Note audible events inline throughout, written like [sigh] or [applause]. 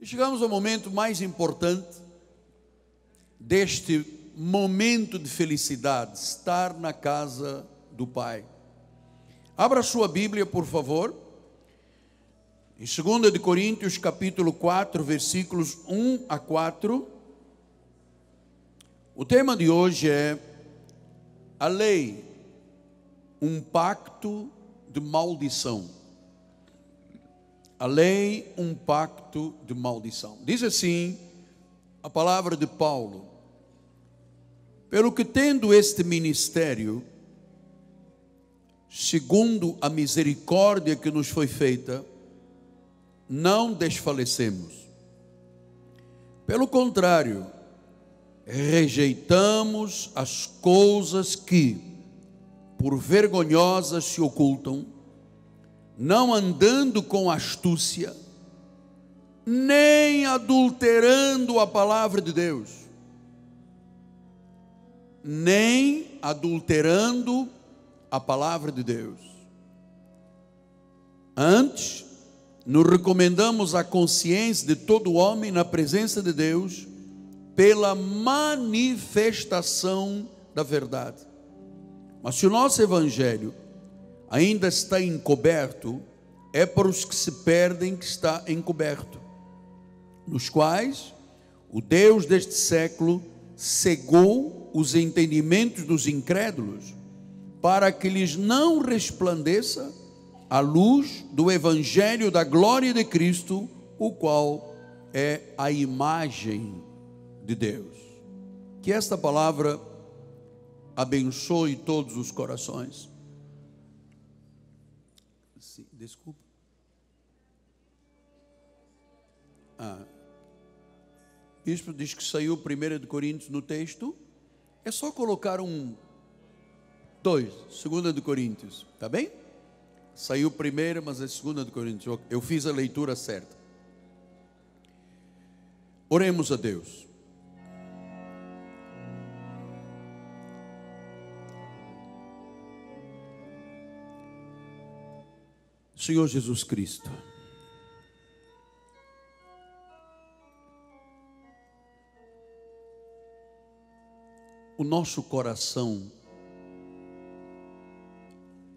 E chegamos ao momento mais importante deste momento de felicidade, estar na casa do Pai. Abra sua Bíblia, por favor. Em 2 de Coríntios, capítulo 4, versículos 1 a 4. O tema de hoje é a lei, um pacto de maldição a lei um pacto de maldição. Diz assim a palavra de Paulo: Pelo que tendo este ministério, segundo a misericórdia que nos foi feita, não desfalecemos. Pelo contrário, rejeitamos as coisas que, por vergonhosas, se ocultam não andando com astúcia, nem adulterando a palavra de Deus, nem adulterando a palavra de Deus. Antes, nos recomendamos a consciência de todo homem na presença de Deus pela manifestação da verdade. Mas se o nosso evangelho ainda está encoberto, é para os que se perdem que está encoberto, nos quais o Deus deste século cegou os entendimentos dos incrédulos, para que lhes não resplandeça a luz do evangelho da glória de Cristo, o qual é a imagem de Deus. Que esta palavra abençoe todos os corações Desculpa. Ah, bispo diz que saiu 1 Coríntios no texto. É só colocar um 2, 2 Coríntios, tá bem? Saiu 1, mas é 2 Coríntios. Eu fiz a leitura certa. Oremos a Deus. Senhor Jesus Cristo. O nosso coração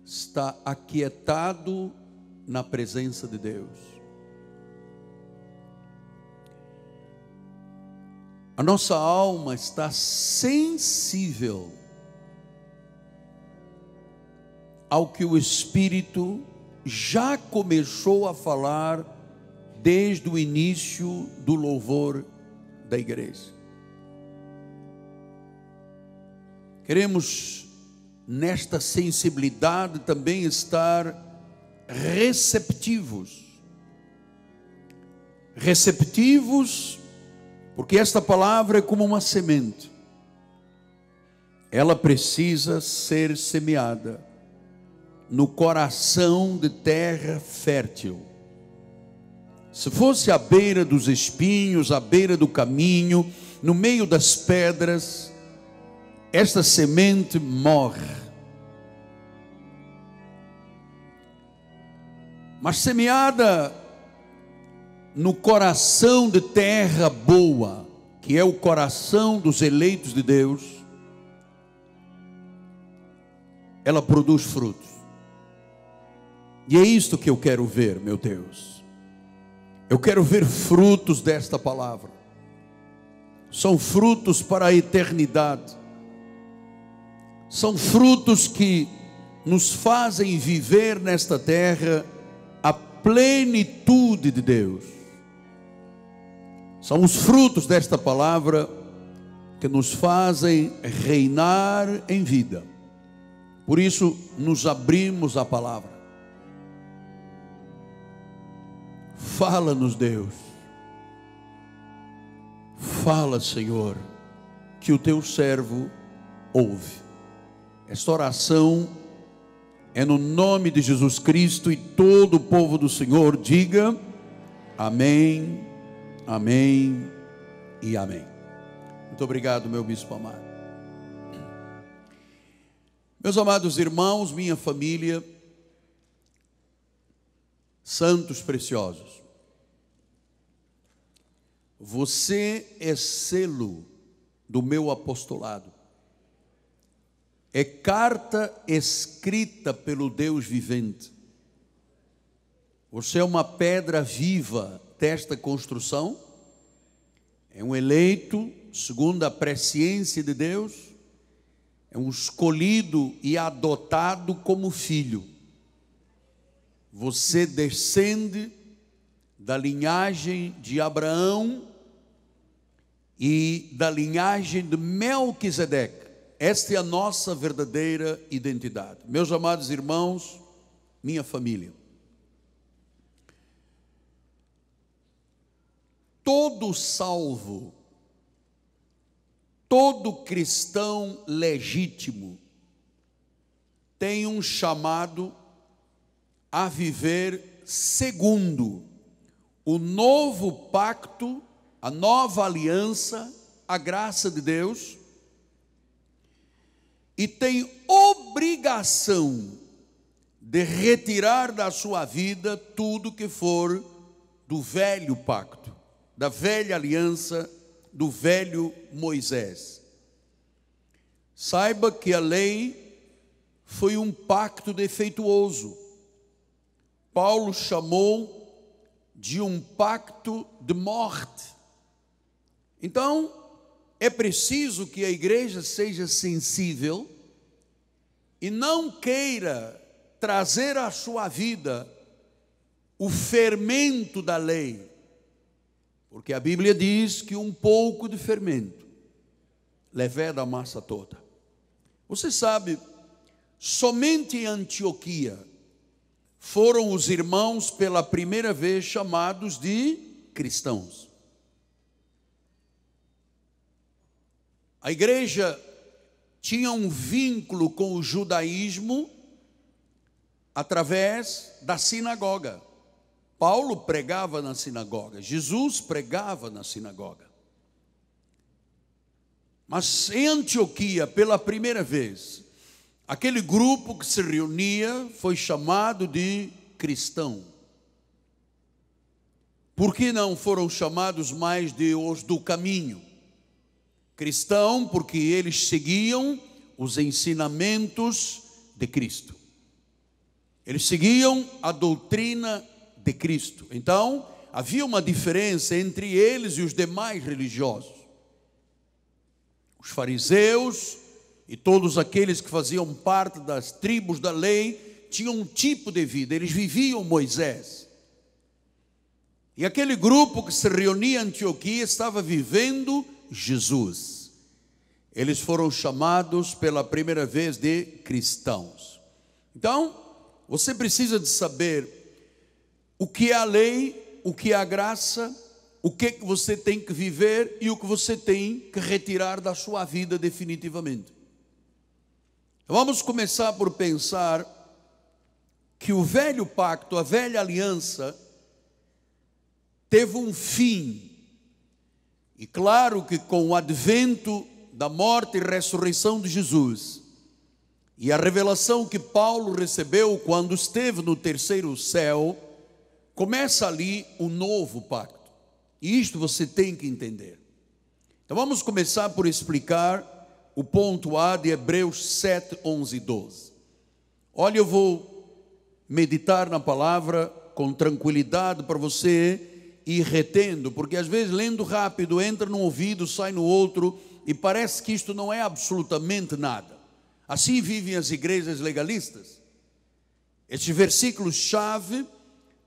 está aquietado na presença de Deus. A nossa alma está sensível ao que o Espírito já começou a falar desde o início do louvor da igreja. Queremos, nesta sensibilidade, também estar receptivos. Receptivos, porque esta palavra é como uma semente, ela precisa ser semeada no coração de terra fértil. Se fosse à beira dos espinhos, à beira do caminho, no meio das pedras, esta semente morre. Mas semeada no coração de terra boa, que é o coração dos eleitos de Deus, ela produz frutos. E é isto que eu quero ver, meu Deus. Eu quero ver frutos desta palavra. São frutos para a eternidade. São frutos que nos fazem viver nesta terra a plenitude de Deus. São os frutos desta palavra que nos fazem reinar em vida. Por isso, nos abrimos à palavra. Fala-nos, Deus. Fala, Senhor, que o teu servo ouve. Esta oração é no nome de Jesus Cristo e todo o povo do Senhor diga amém, amém e amém. Muito obrigado, meu bispo amado. Meus amados irmãos, minha família, santos preciosos. Você é selo do meu apostolado. É carta escrita pelo Deus vivente. Você é uma pedra viva desta construção. É um eleito segundo a presciência de Deus. É um escolhido e adotado como filho você descende da linhagem de Abraão e da linhagem de Melquisedeque. Esta é a nossa verdadeira identidade. Meus amados irmãos, minha família. Todo salvo, todo cristão legítimo tem um chamado a viver segundo o novo pacto, a nova aliança, a graça de Deus, e tem obrigação de retirar da sua vida tudo que for do velho pacto, da velha aliança, do velho Moisés. Saiba que a lei foi um pacto defeituoso Paulo chamou de um pacto de morte. Então, é preciso que a igreja seja sensível e não queira trazer à sua vida o fermento da lei, porque a Bíblia diz que um pouco de fermento leveda da massa toda. Você sabe, somente em Antioquia foram os irmãos pela primeira vez chamados de cristãos. A igreja tinha um vínculo com o judaísmo através da sinagoga. Paulo pregava na sinagoga, Jesus pregava na sinagoga. Mas em Antioquia, pela primeira vez, Aquele grupo que se reunia foi chamado de cristão. Por que não foram chamados mais de os do caminho? Cristão, porque eles seguiam os ensinamentos de Cristo. Eles seguiam a doutrina de Cristo. Então, havia uma diferença entre eles e os demais religiosos. Os fariseus e todos aqueles que faziam parte das tribos da lei tinham um tipo de vida, eles viviam Moisés. E aquele grupo que se reunia em Antioquia estava vivendo Jesus. Eles foram chamados pela primeira vez de cristãos. Então, você precisa de saber o que é a lei, o que é a graça, o que, é que você tem que viver e o que você tem que retirar da sua vida definitivamente. Vamos começar por pensar que o velho pacto, a velha aliança, teve um fim. E claro que com o advento da morte e ressurreição de Jesus, e a revelação que Paulo recebeu quando esteve no terceiro céu, começa ali um novo pacto. E isto você tem que entender. Então vamos começar por explicar o ponto A de Hebreus 7, 11 e 12. Olha, eu vou meditar na palavra com tranquilidade para você e retendo, porque às vezes lendo rápido entra num ouvido, sai no outro e parece que isto não é absolutamente nada. Assim vivem as igrejas legalistas. Estes versículos-chave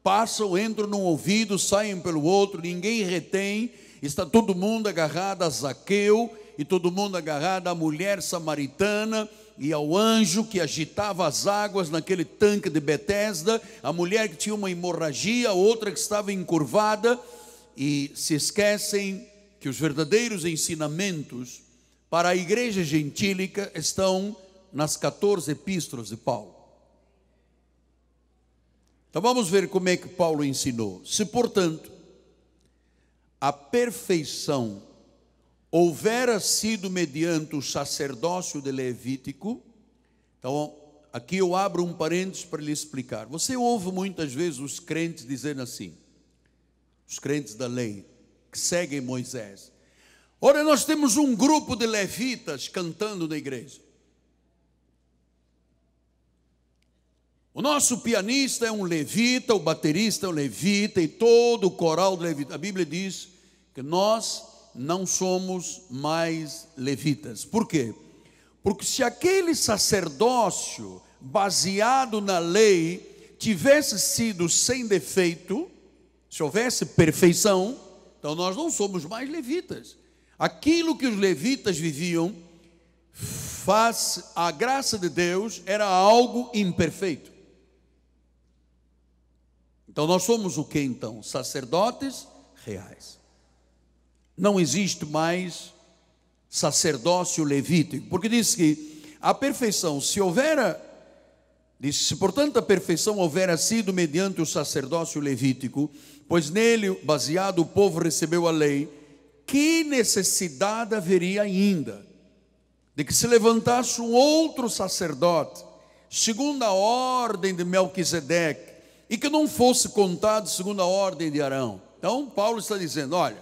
passam, entram num ouvido, saem pelo outro, ninguém retém, está todo mundo agarrado a Zaqueu e todo mundo agarrado à mulher samaritana e ao anjo que agitava as águas naquele tanque de Betesda, a mulher que tinha uma hemorragia, outra que estava encurvada, e se esquecem que os verdadeiros ensinamentos para a igreja gentílica estão nas 14 epístolas de Paulo. Então vamos ver como é que Paulo ensinou. Se, portanto, a perfeição houvera sido mediante o sacerdócio de Levítico, então aqui eu abro um parênteses para lhe explicar. Você ouve muitas vezes os crentes dizendo assim, os crentes da lei, que seguem Moisés. Ora, nós temos um grupo de levitas cantando na igreja. O nosso pianista é um levita, o baterista é um levita e todo o coral do levita. A Bíblia diz que nós não somos mais levitas. Por quê? Porque se aquele sacerdócio baseado na lei tivesse sido sem defeito, se houvesse perfeição, então nós não somos mais levitas. Aquilo que os levitas viviam, faz a graça de Deus era algo imperfeito. Então nós somos o que então? Sacerdotes reais não existe mais sacerdócio levítico, porque diz que a perfeição, se houvera, diz, se portanto a perfeição houvera sido mediante o sacerdócio levítico, pois nele, baseado, o povo recebeu a lei, que necessidade haveria ainda de que se levantasse um outro sacerdote, segundo a ordem de Melquisedeque, e que não fosse contado segundo a ordem de Arão? Então, Paulo está dizendo: olha,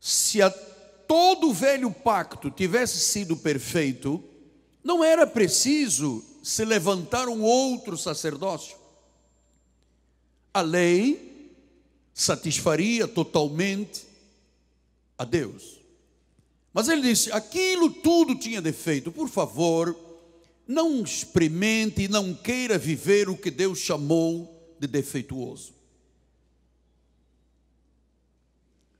se a todo o velho pacto tivesse sido perfeito, não era preciso se levantar um outro sacerdócio. A lei satisfaria totalmente a Deus. Mas ele disse: aquilo tudo tinha defeito, por favor, não experimente e não queira viver o que Deus chamou de defeituoso.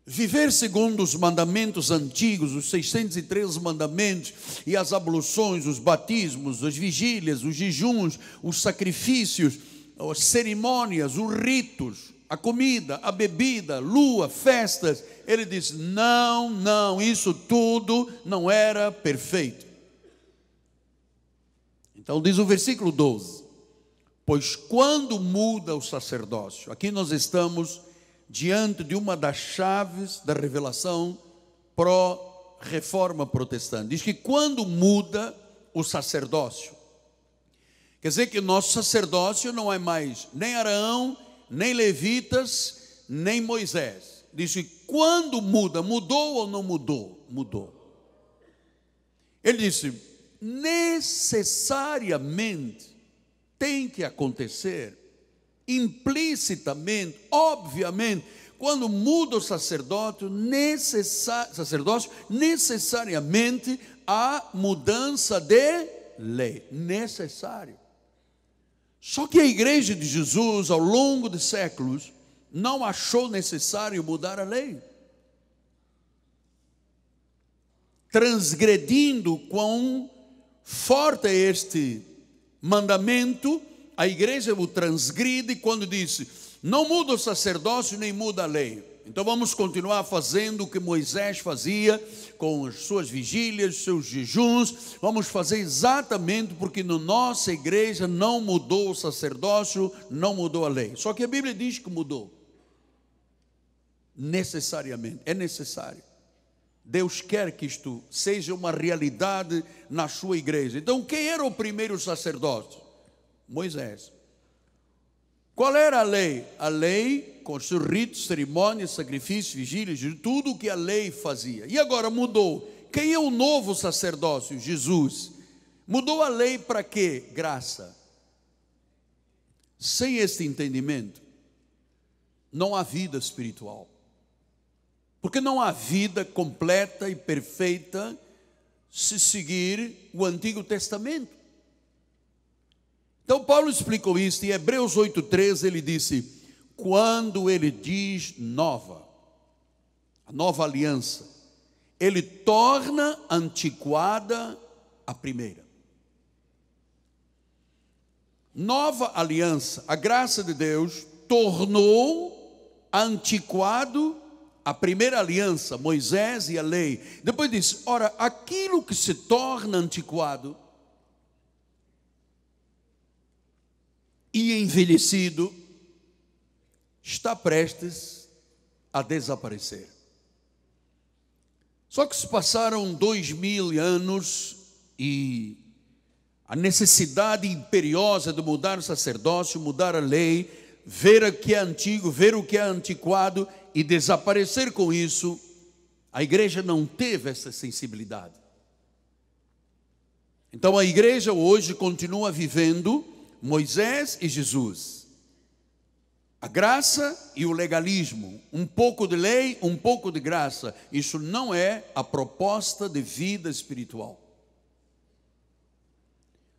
Viver segundo os mandamentos antigos, os 603 mandamentos e as abluções, os batismos, as vigílias, os jejuns, os sacrifícios, as cerimônias, os ritos, a comida, a bebida, lua, festas. Ele diz: não, não, isso tudo não era perfeito. Então diz o versículo 12: Pois quando muda o sacerdócio, aqui nós estamos diante de uma das chaves da revelação pró-reforma protestante. Diz que quando muda o sacerdócio, quer dizer que nosso sacerdócio não é mais nem Arão, nem Levitas, nem Moisés. Diz que quando muda, mudou ou não mudou? Mudou. Ele disse: necessariamente tem que acontecer implicitamente, obviamente, quando muda o sacerdócio, necessari sacerdócio necessariamente há mudança de lei, necessário. Só que a igreja de Jesus, ao longo de séculos, não achou necessário mudar a lei. Transgredindo quão forte é este mandamento, a igreja o transgride quando disse: não muda o sacerdócio nem muda a lei. Então vamos continuar fazendo o que Moisés fazia com as suas vigílias, seus jejuns. Vamos fazer exatamente porque na nossa igreja não mudou o sacerdócio, não mudou a lei. Só que a Bíblia diz que mudou. Necessariamente, é necessário. Deus quer que isto seja uma realidade na sua igreja. Então, quem era o primeiro sacerdote? Moisés. Qual era a lei? A lei, com seus ritos, cerimônias, sacrifícios, vigílias, de tudo o que a lei fazia. E agora mudou. Quem é o novo sacerdócio? Jesus. Mudou a lei para quê? Graça. Sem este entendimento, não há vida espiritual. Porque não há vida completa e perfeita se seguir o Antigo Testamento. Então Paulo explicou isso em Hebreus 8:13, ele disse: "Quando ele diz nova, a nova aliança, ele torna antiquada a primeira." Nova aliança, a graça de Deus tornou antiquado a primeira aliança, Moisés e a lei. Depois disse: "Ora, aquilo que se torna antiquado, e envelhecido está prestes a desaparecer. Só que se passaram dois mil anos e a necessidade imperiosa de mudar o sacerdócio, mudar a lei, ver o que é antigo, ver o que é antiquado e desaparecer com isso, a igreja não teve essa sensibilidade. Então a igreja hoje continua vivendo Moisés e Jesus. A graça e o legalismo, um pouco de lei, um pouco de graça, isso não é a proposta de vida espiritual.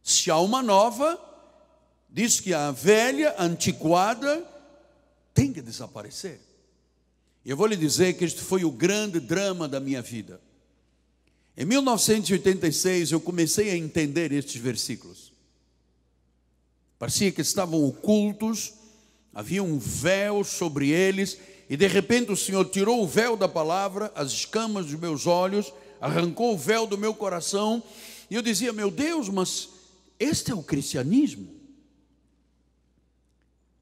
Se há uma nova, diz que a velha, antiquada, tem que desaparecer. Eu vou lhe dizer que este foi o grande drama da minha vida. Em 1986 eu comecei a entender estes versículos. Parecia que estavam ocultos, havia um véu sobre eles, e de repente o Senhor tirou o véu da palavra, as escamas dos meus olhos, arrancou o véu do meu coração, e eu dizia: Meu Deus, mas este é o cristianismo?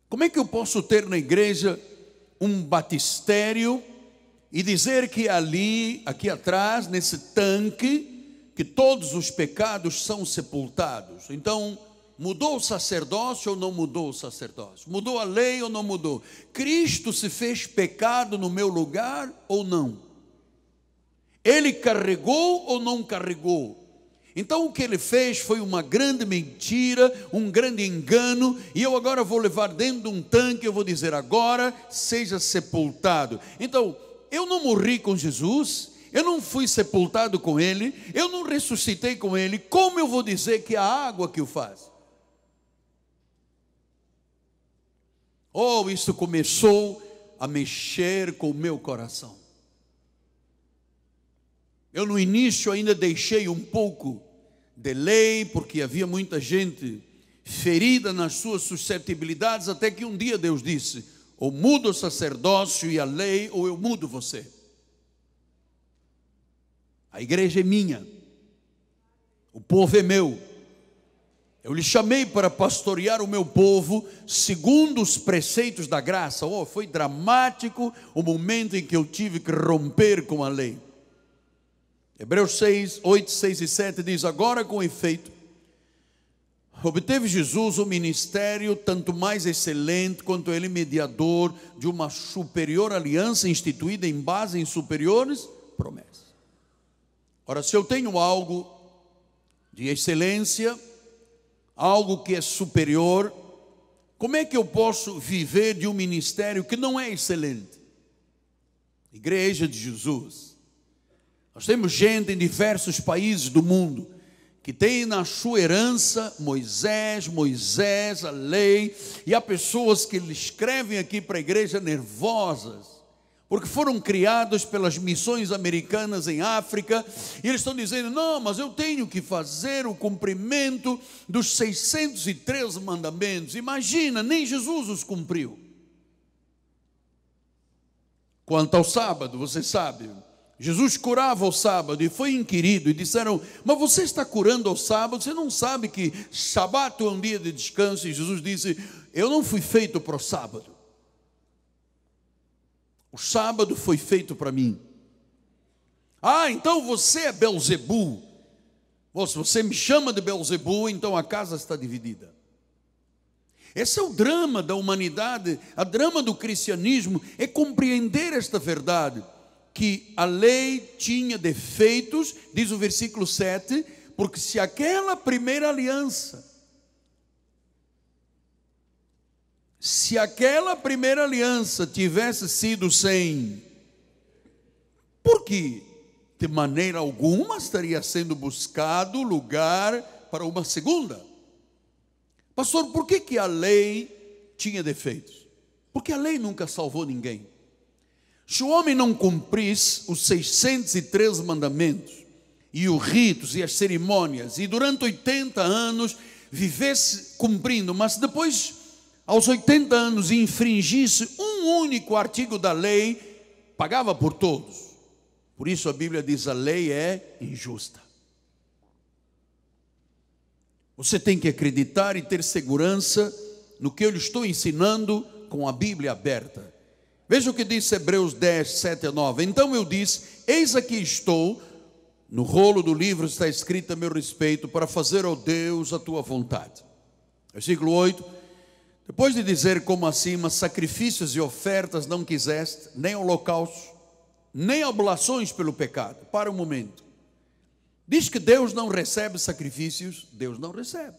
Como é que eu posso ter na igreja um batistério e dizer que ali, aqui atrás, nesse tanque, que todos os pecados são sepultados? Então, Mudou o sacerdócio ou não mudou o sacerdócio? Mudou a lei ou não mudou? Cristo se fez pecado no meu lugar ou não? Ele carregou ou não carregou? Então o que ele fez foi uma grande mentira, um grande engano, e eu agora vou levar dentro de um tanque, eu vou dizer agora, seja sepultado. Então, eu não morri com Jesus, eu não fui sepultado com ele, eu não ressuscitei com ele, como eu vou dizer que é a água que o faz? Oh, isso começou a mexer com o meu coração. Eu no início ainda deixei um pouco de lei, porque havia muita gente ferida nas suas susceptibilidades, até que um dia Deus disse: ou mudo o sacerdócio e a lei, ou eu mudo você. A igreja é minha, o povo é meu, eu lhe chamei para pastorear o meu povo segundo os preceitos da graça. Oh, foi dramático o momento em que eu tive que romper com a lei. Hebreus 6, 8, 6 e 7 diz: Agora com efeito, obteve Jesus o um ministério tanto mais excelente quanto ele mediador de uma superior aliança instituída em base em superiores promessas. Ora, se eu tenho algo de excelência, algo que é superior, como é que eu posso viver de um ministério que não é excelente? Igreja de Jesus. Nós temos gente em diversos países do mundo que tem na sua herança Moisés, Moisés, a lei, e há pessoas que escrevem aqui para a igreja nervosas porque foram criados pelas missões americanas em África, e eles estão dizendo: não, mas eu tenho que fazer o cumprimento dos 603 mandamentos. Imagina, nem Jesus os cumpriu. Quanto ao sábado, você sabe, Jesus curava ao sábado e foi inquirido, e disseram: Mas você está curando ao sábado, você não sabe que sábado é um dia de descanso? E Jesus disse: Eu não fui feito para o sábado. O sábado foi feito para mim. Ah, então você é Belzebu. Se você me chama de Belzebu, então a casa está dividida. Esse é o drama da humanidade, a drama do cristianismo é compreender esta verdade que a lei tinha defeitos, diz o versículo 7, porque se aquela primeira aliança se aquela primeira aliança tivesse sido sem, por que de maneira alguma estaria sendo buscado lugar para uma segunda? Pastor, por que, que a lei tinha defeitos? Porque a lei nunca salvou ninguém. Se o homem não cumprisse os 603 mandamentos, e os ritos e as cerimônias, e durante 80 anos vivesse cumprindo, mas depois aos 80 anos e infringisse um único artigo da lei, pagava por todos. Por isso a Bíblia diz: a lei é injusta. Você tem que acreditar e ter segurança no que eu lhe estou ensinando com a Bíblia aberta. Veja o que diz Hebreus 10, 7 a 9. Então eu disse: Eis aqui estou, no rolo do livro está escrito a meu respeito, para fazer, ó Deus, a tua vontade. Versículo 8 depois de dizer como acima, sacrifícios e ofertas não quiseste, nem holocausto, nem ablações pelo pecado. Para um momento. Diz que Deus não recebe sacrifícios, Deus não recebe.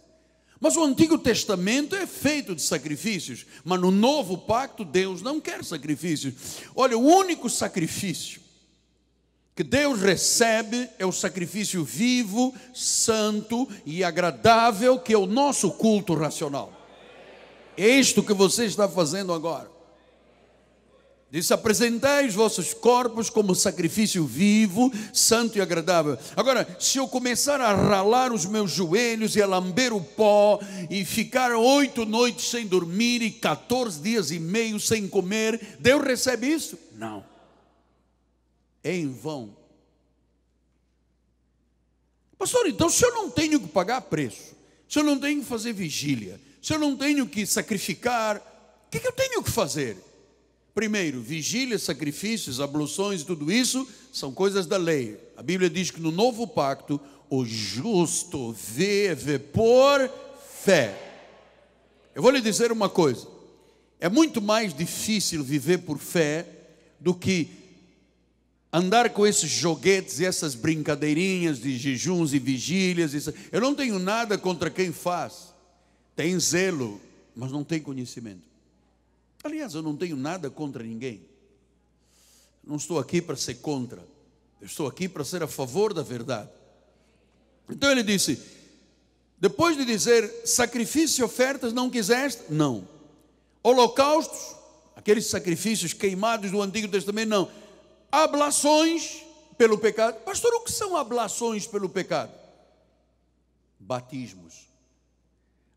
Mas o Antigo Testamento é feito de sacrifícios, mas no Novo Pacto Deus não quer sacrifícios. Olha, o único sacrifício que Deus recebe é o sacrifício vivo, santo e agradável, que é o nosso culto racional. Isto que você está fazendo agora. Diz: apresentai os vossos corpos como sacrifício vivo, santo e agradável. Agora, se eu começar a ralar os meus joelhos e a lamber o pó, e ficar oito noites sem dormir e 14 dias e meio sem comer, Deus recebe isso? Não. É em vão. Pastor, então se eu não tenho que pagar preço, se eu não tenho que fazer vigília, se eu não tenho que sacrificar, o que, que eu tenho que fazer? Primeiro, vigílias, sacrifícios, abluções, tudo isso são coisas da lei. A Bíblia diz que no novo pacto, o justo vive por fé. Eu vou lhe dizer uma coisa: é muito mais difícil viver por fé do que andar com esses joguetes e essas brincadeirinhas de jejuns e vigílias. Eu não tenho nada contra quem faz tem zelo, mas não tem conhecimento. Aliás, eu não tenho nada contra ninguém. Não estou aqui para ser contra. Eu estou aqui para ser a favor da verdade. Então ele disse: depois de dizer sacrifício e ofertas não quiseste? Não. Holocaustos, aqueles sacrifícios queimados do Antigo Testamento, não. Ablações pelo pecado. Pastor, o que são ablações pelo pecado? Batismos.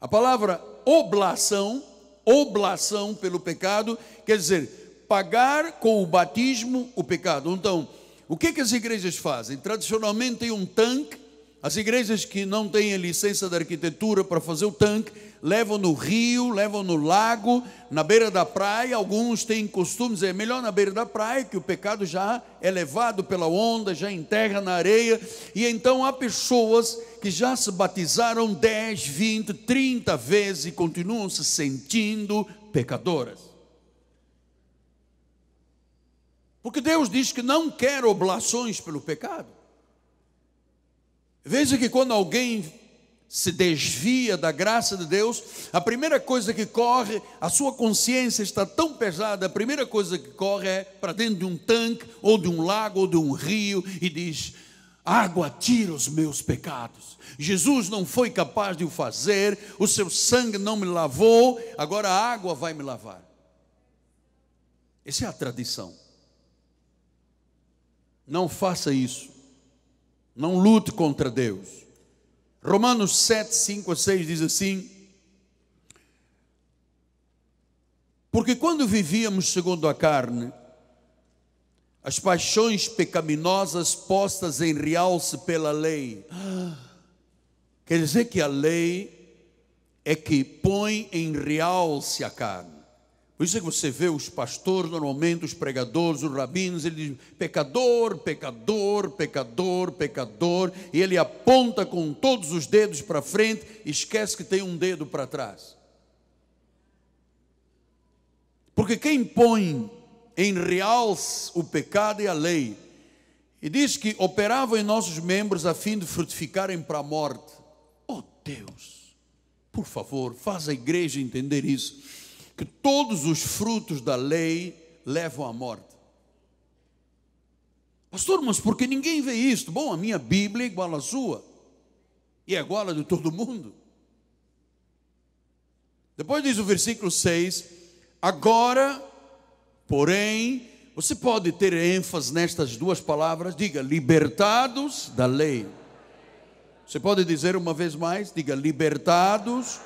A palavra oblação, oblação pelo pecado, quer dizer, pagar com o batismo o pecado. Então, o que, é que as igrejas fazem? Tradicionalmente tem um tanque, as igrejas que não têm a licença da arquitetura para fazer o tanque, levam no rio, levam no lago, na beira da praia. Alguns têm costumes, é melhor na beira da praia, que o pecado já é levado pela onda, já enterra na areia. E então há pessoas que já se batizaram 10, 20, 30 vezes e continuam se sentindo pecadoras. Porque Deus diz que não quer oblações pelo pecado. Veja que quando alguém se desvia da graça de Deus, a primeira coisa que corre, a sua consciência está tão pesada, a primeira coisa que corre é para dentro de um tanque, ou de um lago, ou de um rio, e diz: Água tira os meus pecados. Jesus não foi capaz de o fazer, o seu sangue não me lavou, agora a água vai me lavar. Essa é a tradição. Não faça isso. Não lute contra Deus Romanos 7, 5 a 6 diz assim: Porque quando vivíamos segundo a carne, as paixões pecaminosas postas em realce pela lei, quer dizer que a lei é que põe em realce a carne. Por isso é que você vê os pastores, normalmente os pregadores, os rabinos, ele diz: pecador, pecador, pecador, pecador, e ele aponta com todos os dedos para frente, esquece que tem um dedo para trás. Porque quem põe em realce o pecado é a lei, e diz que operavam em nossos membros a fim de frutificarem para a morte. Oh Deus, por favor, faz a igreja entender isso que todos os frutos da lei levam à morte. Pastor, mas porque ninguém vê isto? Bom, a minha Bíblia é igual à sua, e é igual à de todo mundo. Depois diz o versículo 6: Agora, porém, você pode ter ênfase nestas duas palavras, diga libertados da lei. Você pode dizer uma vez mais, diga libertados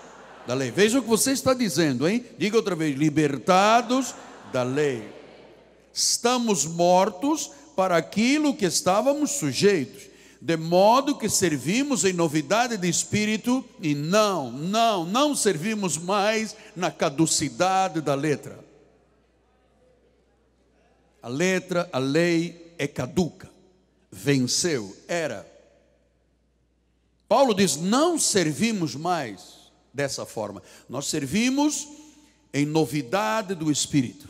da lei. Veja o que você está dizendo, hein? Diga outra vez: libertados da lei. Estamos mortos para aquilo que estávamos sujeitos, de modo que servimos em novidade de espírito e não, não, não servimos mais na caducidade da letra. A letra, a lei é caduca, venceu, era. Paulo diz: não servimos mais dessa forma. Nós servimos em novidade do Espírito.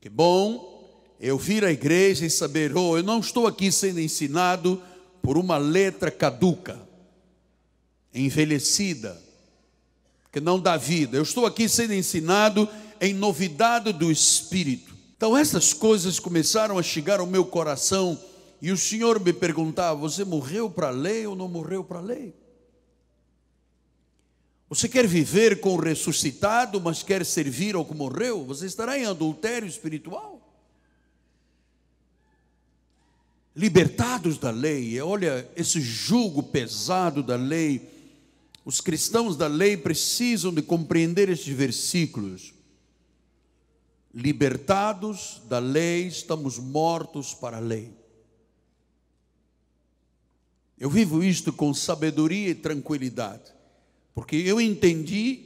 Que bom eu vir à igreja e saber, oh, eu não estou aqui sendo ensinado por uma letra caduca, envelhecida, que não dá vida. Eu estou aqui sendo ensinado em novidade do Espírito. Então essas coisas começaram a chegar ao meu coração e o Senhor me perguntava: você morreu para a lei ou não morreu para a lei? Você quer viver com o ressuscitado, mas quer servir ao que morreu? Você estará em adultério espiritual. Libertados da lei, é, olha esse jugo pesado da lei. Os cristãos da lei precisam de compreender estes versículos. Libertados da lei, estamos mortos para a lei. Eu vivo isto com sabedoria e tranquilidade porque eu entendi,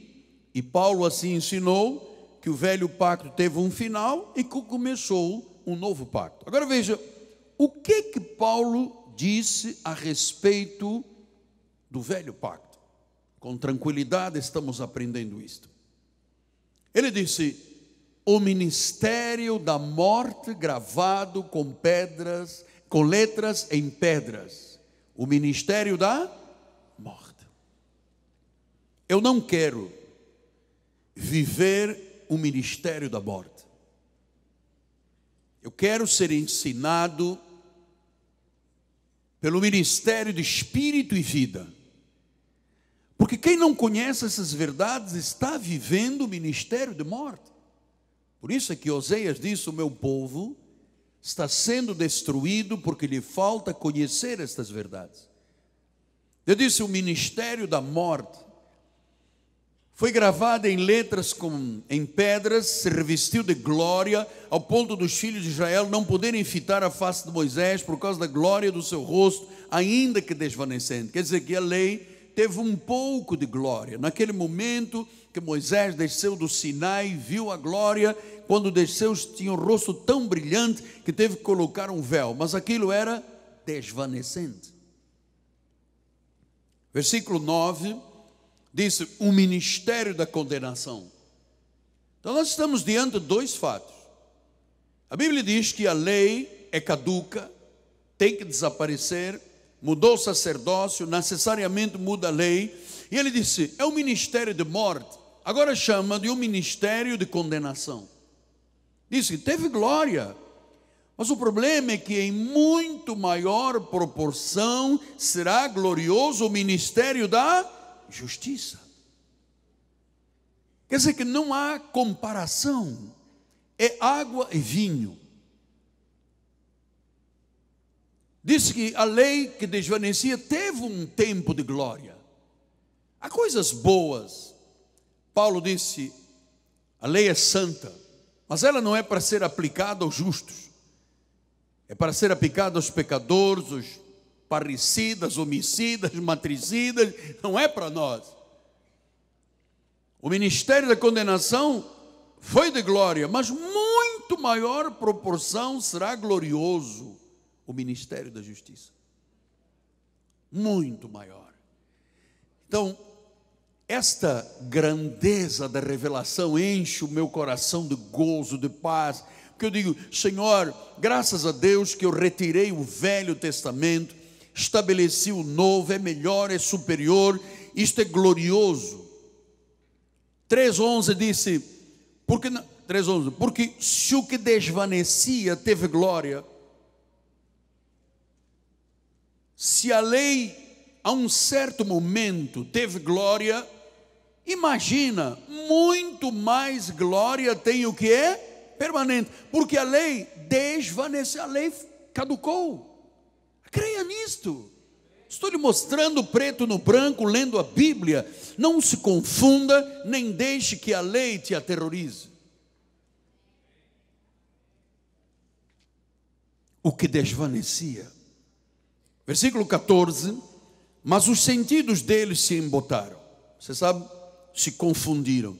e Paulo assim ensinou, que o velho pacto teve um final e que começou um novo pacto. Agora veja, o que que Paulo disse a respeito do velho pacto? Com tranquilidade estamos aprendendo isto. Ele disse: o ministério da morte gravado com pedras, com letras em pedras. O ministério da morte. Eu não quero viver o ministério da morte. Eu quero ser ensinado pelo ministério de espírito e vida. Porque quem não conhece essas verdades está vivendo o ministério de morte. Por isso é que Oseias disse: O meu povo está sendo destruído porque lhe falta conhecer estas verdades. Eu disse: o ministério da morte foi gravada em letras com, em pedras, se revestiu de glória, ao ponto dos filhos de Israel não poderem fitar a face de Moisés por causa da glória do seu rosto, ainda que desvanecendo. Quer dizer que a lei teve um pouco de glória. Naquele momento que Moisés desceu do Sinai, viu a glória, quando desceu tinha um rosto tão brilhante que teve que colocar um véu, mas aquilo era desvanecente. Versículo 9 Disse o ministério da condenação. Então nós estamos diante de dois fatos. A Bíblia diz que a lei é caduca, tem que desaparecer, mudou o sacerdócio, necessariamente muda a lei. E ele disse: é o um ministério de morte, agora chama de um ministério de condenação. Disse teve glória, mas o problema é que em muito maior proporção será glorioso o ministério da justiça. Quer dizer que não há comparação, é água e vinho. Diz que a lei que desvanecia teve um tempo de glória. Há coisas boas. Paulo disse: a lei é santa, mas ela não é para ser aplicada aos justos, é para ser aplicada aos pecadores, aos parricidas, homicidas, matricidas, não é para nós. O ministério da condenação foi de glória, mas muito maior proporção será glorioso o ministério da justiça. Muito maior. Então, esta grandeza da revelação enche o meu coração de gozo, de paz, porque eu digo, Senhor, graças a Deus que eu retirei o Velho Testamento estabeleci o novo, é melhor, é superior, isto é glorioso. 3,11 disse, porque, 3,11, porque se o que desvanecia teve glória, se a lei a um certo momento teve glória, imagina, muito mais glória tem o que é permanente, porque a lei desvaneceu, a lei caducou. Creia nisto. Estou lhe mostrando preto no branco, lendo a Bíblia. Não se confunda, nem deixe que a lei te aterrorize. O que desvanecia. Versículo 14. Mas os sentidos deles se embotaram. Você sabe? Se confundiram.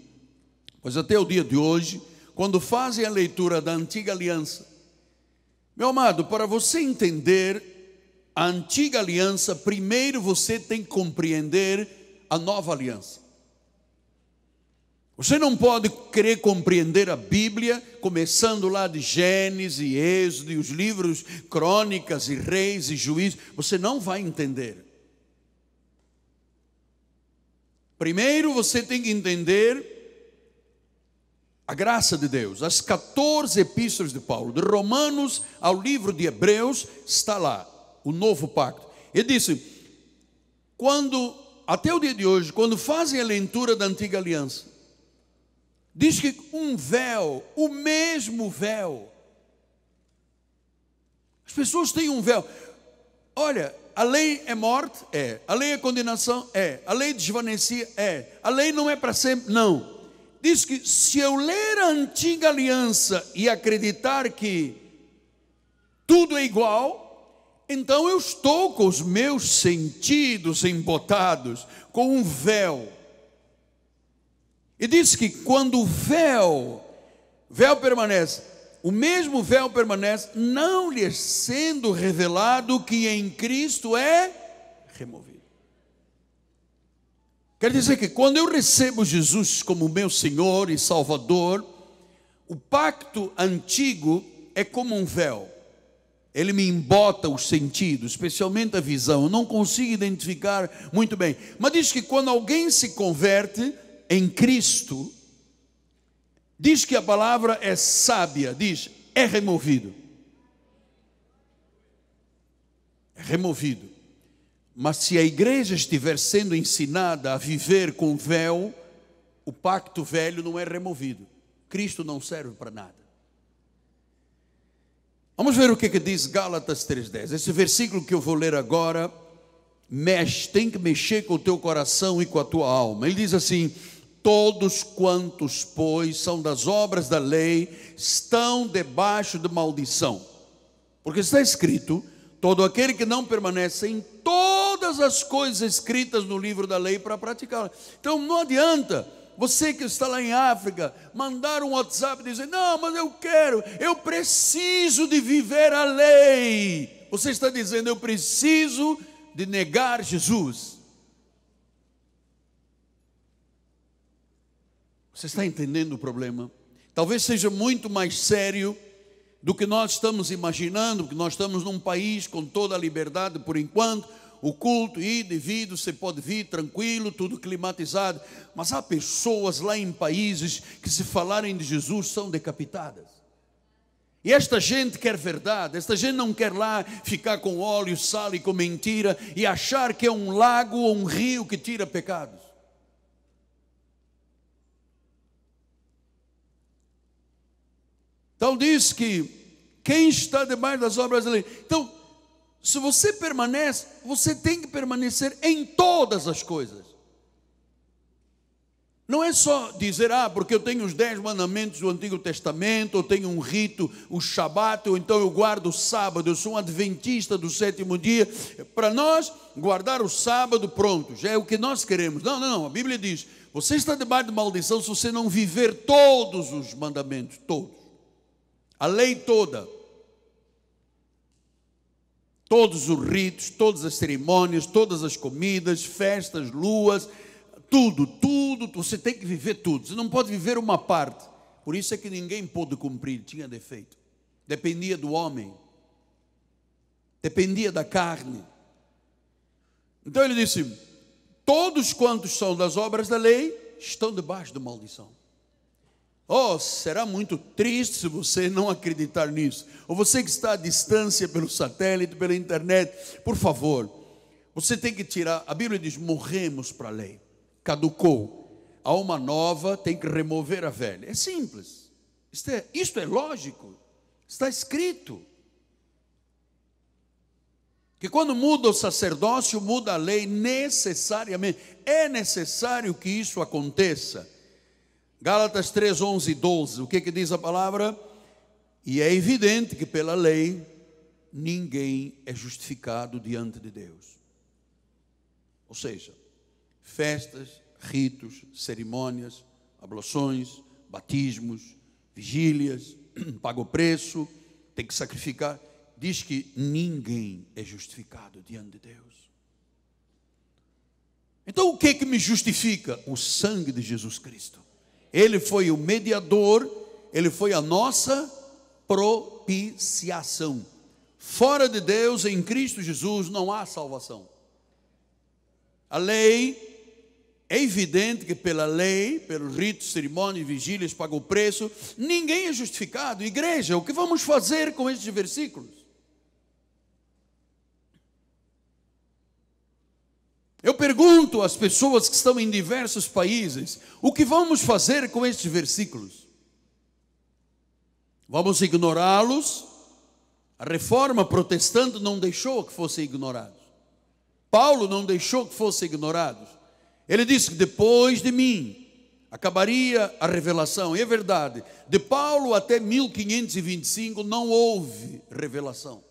Pois até o dia de hoje, quando fazem a leitura da antiga aliança, meu amado, para você entender a antiga aliança, primeiro você tem que compreender a nova aliança. Você não pode querer compreender a Bíblia, começando lá de Gênesis e Êxodo, e os livros crônicas e reis e juízes, você não vai entender. Primeiro você tem que entender a graça de Deus. As 14 epístolas de Paulo, de Romanos ao livro de Hebreus, está lá o novo pacto. Ele disse: quando, até o dia de hoje, quando fazem a leitura da antiga aliança, diz que um véu, o mesmo véu, as pessoas têm um véu. Olha, a lei é morte? É. A lei é condenação? É. A lei desvanecia? É. A lei não é para sempre? Não. Diz que se eu ler a antiga aliança e acreditar que tudo é igual, então eu estou com os meus sentidos embotados, com um véu. E diz que quando o véu, véu permanece, o mesmo véu permanece, não lhe sendo revelado que em Cristo é removido. Quer dizer que quando eu recebo Jesus como meu Senhor e Salvador, o pacto antigo é como um véu ele me embota os sentidos, especialmente a visão. Eu não consigo identificar muito bem. Mas diz que quando alguém se converte em Cristo, diz que a palavra é sábia, diz, é removido. É removido. Mas se a igreja estiver sendo ensinada a viver com véu, o pacto velho não é removido. Cristo não serve para nada. Vamos ver o que, que diz Gálatas 3,10. Esse versículo que eu vou ler agora mexe, tem que mexer com o teu coração e com a tua alma. Ele diz assim: Todos quantos, pois, são das obras da lei, estão debaixo de maldição. Porque está escrito: todo aquele que não permanece em todas as coisas escritas no livro da lei para praticá-la. Então não adianta você que está lá em África, mandar um WhatsApp e dizer: Não, mas eu quero, eu preciso de viver a lei. Você está dizendo: Eu preciso de negar Jesus. Você está entendendo o problema? Talvez seja muito mais sério do que nós estamos imaginando, porque nós estamos num país com toda a liberdade por enquanto o culto, ida e vida, você pode vir tranquilo, tudo climatizado. Mas há pessoas lá em países que, se falarem de Jesus, são decapitadas. E esta gente quer verdade, esta gente não quer lá ficar com óleo, sal e com mentira e achar que é um lago ou um rio que tira pecados. Então diz que quem está debaixo das obras da lei. Então, se você permanece, você tem que permanecer em todas as coisas. Não é só dizer, ah, porque eu tenho os dez mandamentos do Antigo Testamento, eu tenho um rito, o Shabat, ou então eu guardo o sábado, eu sou um adventista do sétimo dia. Para nós, guardar o sábado, pronto, já é o que nós queremos. Não, não, não, a Bíblia diz, você está debaixo de maldição se você não viver todos os mandamentos, todos. A lei toda. Todos os ritos, todas as cerimônias, todas as comidas, festas, luas, tudo, tudo, você tem que viver tudo. Você não pode viver uma parte. Por isso é que ninguém pôde cumprir, tinha defeito. Dependia do homem, dependia da carne. Então ele disse: Todos quantos são das obras da lei estão debaixo de maldição. Oh, será muito triste se você não acreditar nisso. Ou você que está à distância pelo satélite, pela internet, por favor, você tem que tirar. A Bíblia diz: morremos para a lei, caducou. Há uma nova, tem que remover a velha. É simples. Isto é, isto é lógico. Está escrito. Que quando muda o sacerdócio, muda a lei necessariamente. É necessário que isso aconteça Gálatas 3, 11 e 12, o que, que diz a palavra? E é evidente que pela lei ninguém é justificado diante de Deus. Ou seja, festas, ritos, cerimônias, ablações, batismos, vigílias, [clears throat] paga o preço, tem que sacrificar. Diz que ninguém é justificado diante de Deus. Então o que que me justifica? O sangue de Jesus Cristo. Ele foi o mediador, ele foi a nossa propiciação. Fora de Deus, em Cristo Jesus, não há salvação. A lei, é evidente que pela lei, pelos ritos, cerimônias, vigílias, paga o preço, ninguém é justificado. Igreja, o que vamos fazer com esses versículos? Eu pergunto às pessoas que estão em diversos países: o que vamos fazer com estes versículos? Vamos ignorá-los? A reforma protestante não deixou que fossem ignorados. Paulo não deixou que fossem ignorados. Ele disse que depois de mim acabaria a revelação. E é verdade, de Paulo até 1525 não houve revelação.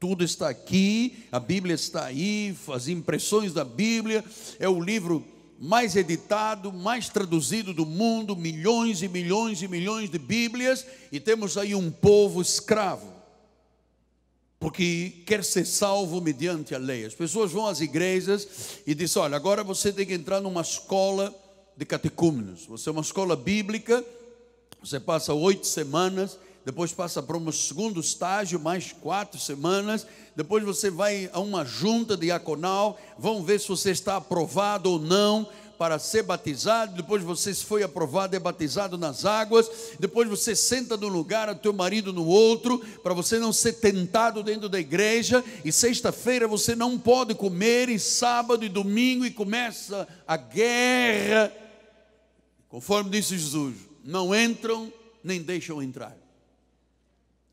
Tudo está aqui, a Bíblia está aí, as impressões da Bíblia, é o livro mais editado, mais traduzido do mundo, milhões e milhões e milhões de Bíblias, e temos aí um povo escravo, porque quer ser salvo mediante a lei. As pessoas vão às igrejas e dizem: olha, agora você tem que entrar numa escola de catecúmenos, você é uma escola bíblica, você passa oito semanas depois passa para um segundo estágio, mais quatro semanas, depois você vai a uma junta diaconal, vão ver se você está aprovado ou não para ser batizado, depois você se foi aprovado é batizado nas águas, depois você senta num lugar, o teu marido no outro, para você não ser tentado dentro da igreja, e sexta-feira você não pode comer, e sábado e domingo, e começa a guerra, conforme disse Jesus, não entram nem deixam entrar.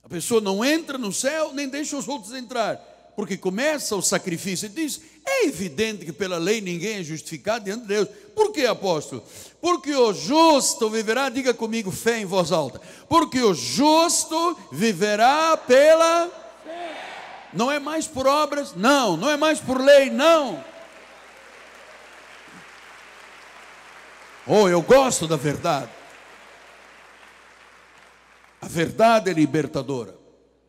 A pessoa não entra no céu, nem deixa os outros entrar, porque começa o sacrifício. E diz: é evidente que pela lei ninguém é justificado diante de Deus. Por que, apóstolo? Porque o justo viverá, diga comigo, fé em voz alta. Porque o justo viverá pela fé. Não é mais por obras? Não. Não é mais por lei? Não. Oh, eu gosto da verdade. A verdade é libertadora.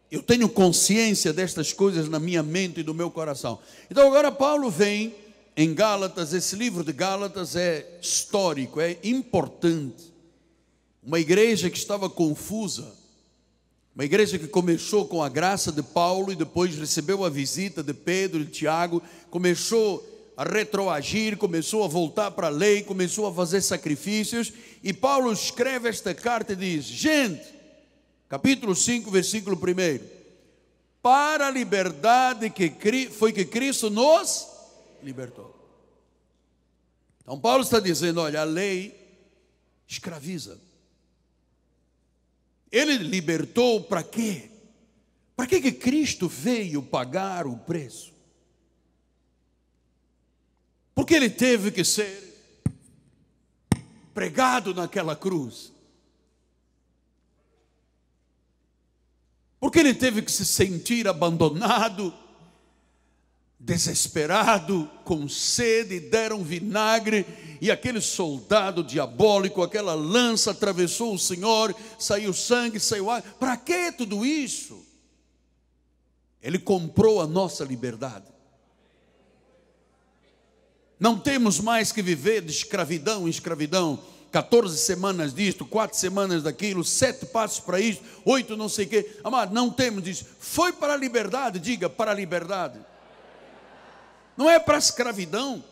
Eu tenho consciência destas coisas na minha mente e no meu coração. Então agora Paulo vem em Gálatas, esse livro de Gálatas é histórico, é importante. Uma igreja que estava confusa, uma igreja que começou com a graça de Paulo e depois recebeu a visita de Pedro e Tiago, começou a retroagir, começou a voltar para a lei, começou a fazer sacrifícios, e Paulo escreve esta carta e diz: Gente, capítulo 5, versículo 1. Para a liberdade que foi que Cristo nos libertou. Então, Paulo está dizendo: olha, a lei escraviza. Ele libertou para quê? Para que, que Cristo veio pagar o preço? Porque ele teve que ser pregado naquela cruz. Porque ele teve que se sentir abandonado, desesperado, com sede, deram vinagre, e aquele soldado diabólico, aquela lança atravessou o Senhor, saiu sangue, saiu ar. Para que tudo isso? Ele comprou a nossa liberdade. Não temos mais que viver de escravidão em escravidão 14 semanas disto, quatro semanas daquilo, sete passos para isto, oito não sei o quê. Amado, não temos isso. Foi para a liberdade, diga, para a liberdade. Não é para a escravidão.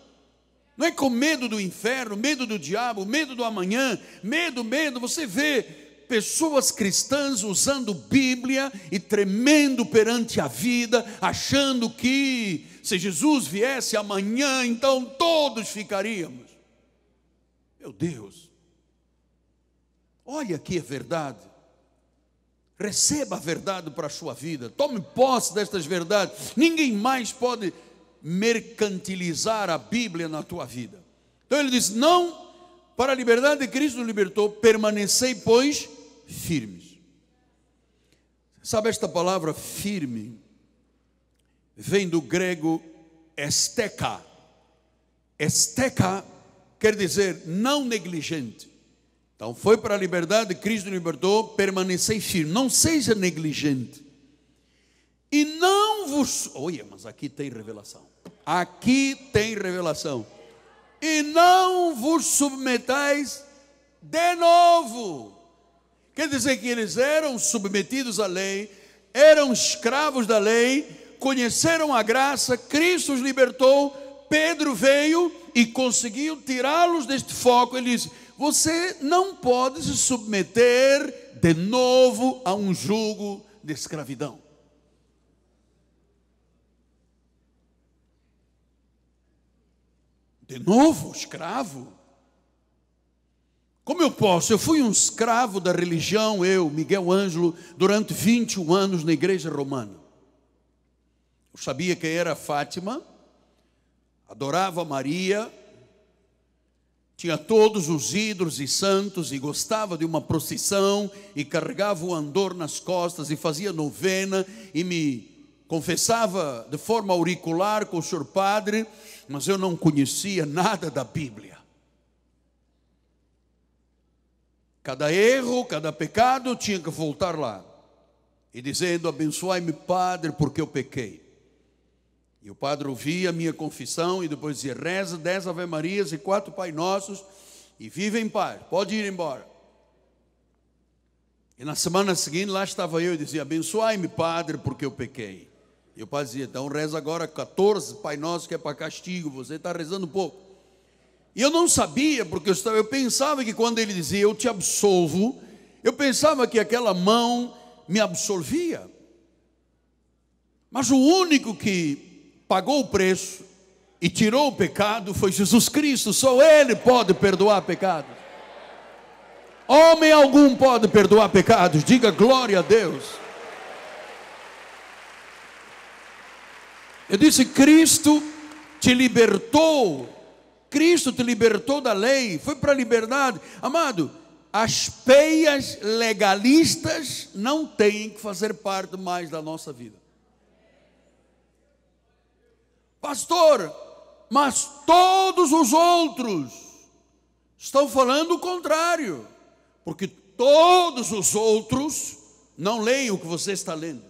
Não é com medo do inferno, medo do diabo, medo do amanhã, medo, medo. Você vê pessoas cristãs usando Bíblia e tremendo perante a vida, achando que se Jesus viesse amanhã, então todos ficaríamos. Meu Deus, olha que é verdade. Receba a verdade para a sua vida, tome posse destas verdades. Ninguém mais pode mercantilizar a Bíblia na tua vida. Então ele diz: Não, para a liberdade de Cristo nos libertou, permanecei, pois, firmes. Sabe esta palavra firme? Vem do grego esteca. Esteca quer dizer não negligente. Então, foi para a liberdade, Cristo libertou, permanecei firme, não seja negligente. E não vos. Olha, mas aqui tem revelação. Aqui tem revelação. E não vos submetais de novo. Quer dizer que eles eram submetidos à lei, eram escravos da lei, conheceram a graça, Cristo os libertou Pedro veio e conseguiu tirá-los deste foco. Ele disse: Você não pode se submeter de novo a um jugo de escravidão. De novo, escravo? Como eu posso? Eu fui um escravo da religião, eu, Miguel Ângelo, durante 21 anos na igreja romana. Eu sabia quem era Fátima, adorava Maria, tinha todos os ídolos e santos e gostava de uma procissão e carregava o andor nas costas e fazia novena e me confessava de forma auricular com o senhor padre, mas eu não conhecia nada da Bíblia. Cada erro, cada pecado tinha que voltar lá e dizendo: Abençoai-me, Padre, porque eu pequei. E o padre ouvia a minha confissão e depois dizia: reza dez Ave Marias e quatro Pai Nossos e vive em paz, pode ir embora. E na semana seguinte lá estava eu e dizia: abençoai-me, padre, porque eu pequei. E o padre dizia: então reza agora 14 Pai Nossos que é para castigo, você está rezando pouco. E eu não sabia, porque eu, estava, eu pensava que quando ele dizia eu te absolvo, eu pensava que aquela mão me absolvia. Mas o único que pagou o preço e tirou o pecado foi Jesus Cristo, só Ele pode perdoar pecados. Homem algum pode perdoar pecados, diga glória a Deus. Eu disse: Cristo te libertou, Cristo te libertou da lei, foi para a liberdade. Amado, as peias legalistas não têm que fazer parte mais da nossa vida. Pastor, mas todos os outros estão falando o contrário, porque todos os outros não leem o que você está lendo,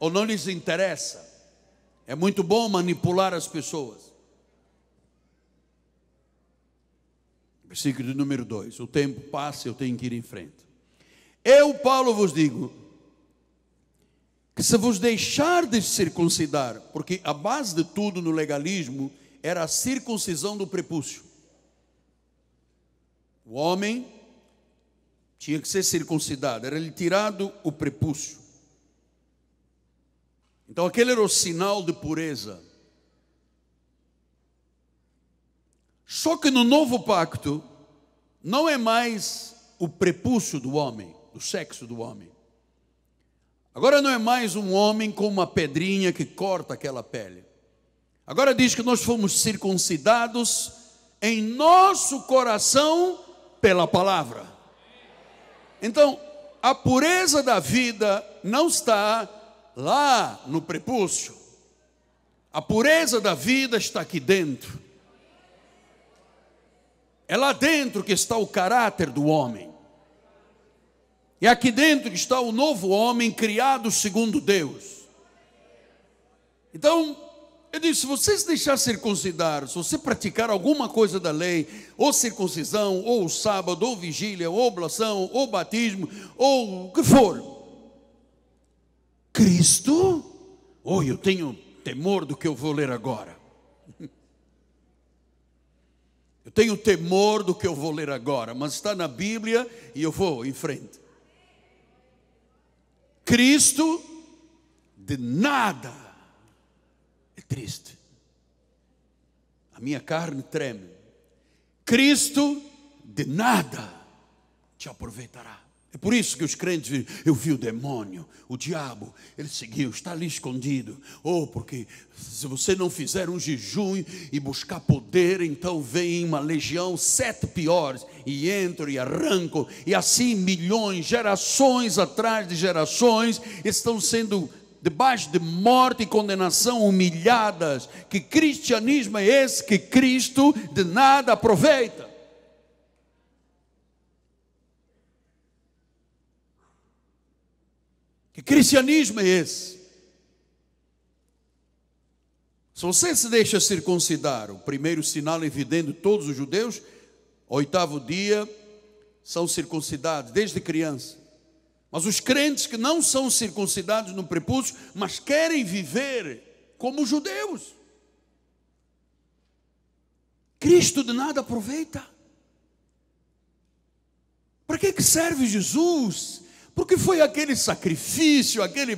ou não lhes interessa. É muito bom manipular as pessoas. Versículo número 2: O tempo passa, eu tenho que ir em frente. Eu, Paulo, vos digo: que se vos deixardes circuncidar, porque a base de tudo no legalismo era a circuncisão do prepúcio. O homem tinha que ser circuncidado, era lhe tirado o prepúcio. Então aquele era o sinal de pureza. Só que no novo pacto não é mais o prepúcio do homem, do sexo do homem. Agora não é mais um homem com uma pedrinha que corta aquela pele. Agora diz que nós fomos circuncidados em nosso coração pela palavra. Então, a pureza da vida não está lá no prepúcio. A pureza da vida está aqui dentro. É lá dentro que está o caráter do homem. E aqui dentro está o novo homem criado segundo Deus. Então, eu disse: se vocês deixar circuncidar, se você praticar alguma coisa da lei, ou circuncisão, ou sábado, ou vigília, ou oblação, ou batismo, ou o que for, Cristo, ou oh, eu tenho temor do que eu vou ler agora. [laughs] Eu tenho temor do que eu vou ler agora, mas está na Bíblia e eu vou em frente. Cristo de nada é triste. A minha carne treme. Cristo de nada te aproveitará. É por isso que os crentes viram, eu vi o demônio, o diabo, ele seguiu, está ali escondido. Ou oh, porque se você não fizer um jejum e buscar poder, então vem uma legião, sete piores, e entro e arranco. E assim milhões, gerações atrás de gerações, estão sendo debaixo de morte e condenação, humilhadas. Que cristianismo é esse que Cristo de nada aproveita? Que cristianismo é esse? Se você se deixa circuncidar, o primeiro sinal evidente de todos os judeus, oitavo dia, são circuncidados desde criança. Mas os crentes que não são circuncidados no prepúcio, mas querem viver como judeus, Cristo de nada aproveita. Para que, que serve Jesus porque foi aquele sacrifício, aquele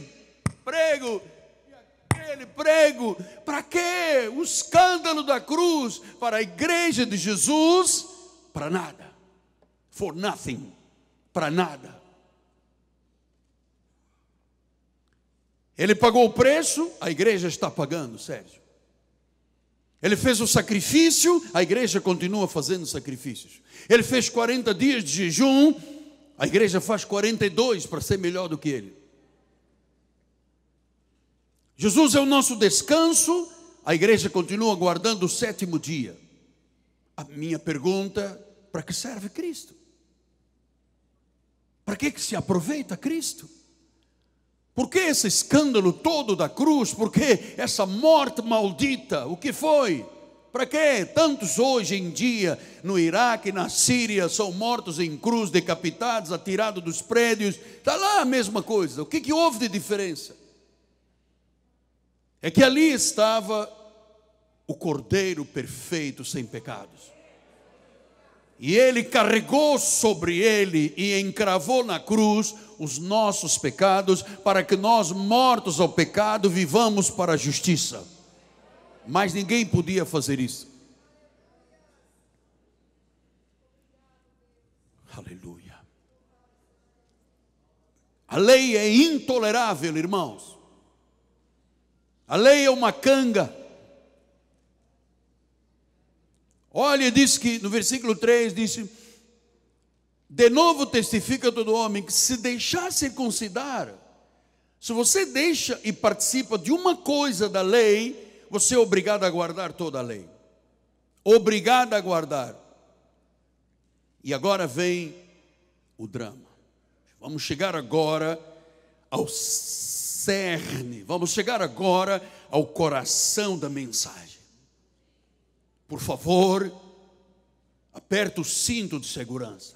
prego, aquele prego, para quê? O escândalo da cruz para a igreja de Jesus, para nada, for nothing, para nada. Ele pagou o preço, a igreja está pagando, Sérgio. Ele fez o sacrifício, a igreja continua fazendo sacrifícios. Ele fez 40 dias de jejum, a igreja faz 42 para ser melhor do que ele. Jesus é o nosso descanso, a igreja continua guardando o sétimo dia. A minha pergunta: para que serve Cristo? Para que, que se aproveita Cristo? Por que esse escândalo todo da cruz? Por que essa morte maldita? O que foi? Para que Tantos hoje em dia no Iraque, na Síria, são mortos em cruz, decapitados, atirados dos prédios. Está lá a mesma coisa. O que, que houve de diferença? É que ali estava o Cordeiro perfeito, sem pecados. E ele carregou sobre ele e encravou na cruz os nossos pecados, para que nós, mortos ao pecado, vivamos para a justiça. Mas ninguém podia fazer isso. Aleluia. A lei é intolerável, irmãos. A lei é uma canga. Olha, diz que no versículo 3 disse: De novo testifica todo homem que se deixar circuncidar, se você deixa e participa de uma coisa da lei, você é obrigado a guardar toda a lei. Obrigado a guardar. E agora vem o drama. Vamos chegar agora ao cerne, vamos chegar agora ao coração da mensagem. Por favor, aperta o cinto de segurança.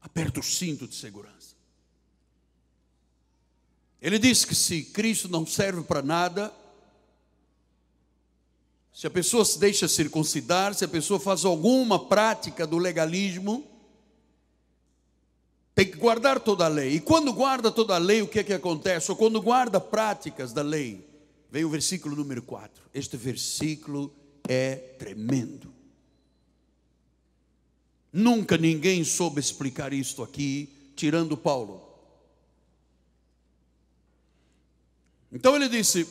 Aperta o cinto de segurança. Ele diz que se Cristo não serve para nada, se a pessoa se deixa circuncidar, se a pessoa faz alguma prática do legalismo, tem que guardar toda a lei. E quando guarda toda a lei, o que é que acontece? Ou quando guarda práticas da lei, vem o versículo número 4. Este versículo é tremendo. Nunca ninguém soube explicar isto aqui, tirando Paulo. Então ele disse: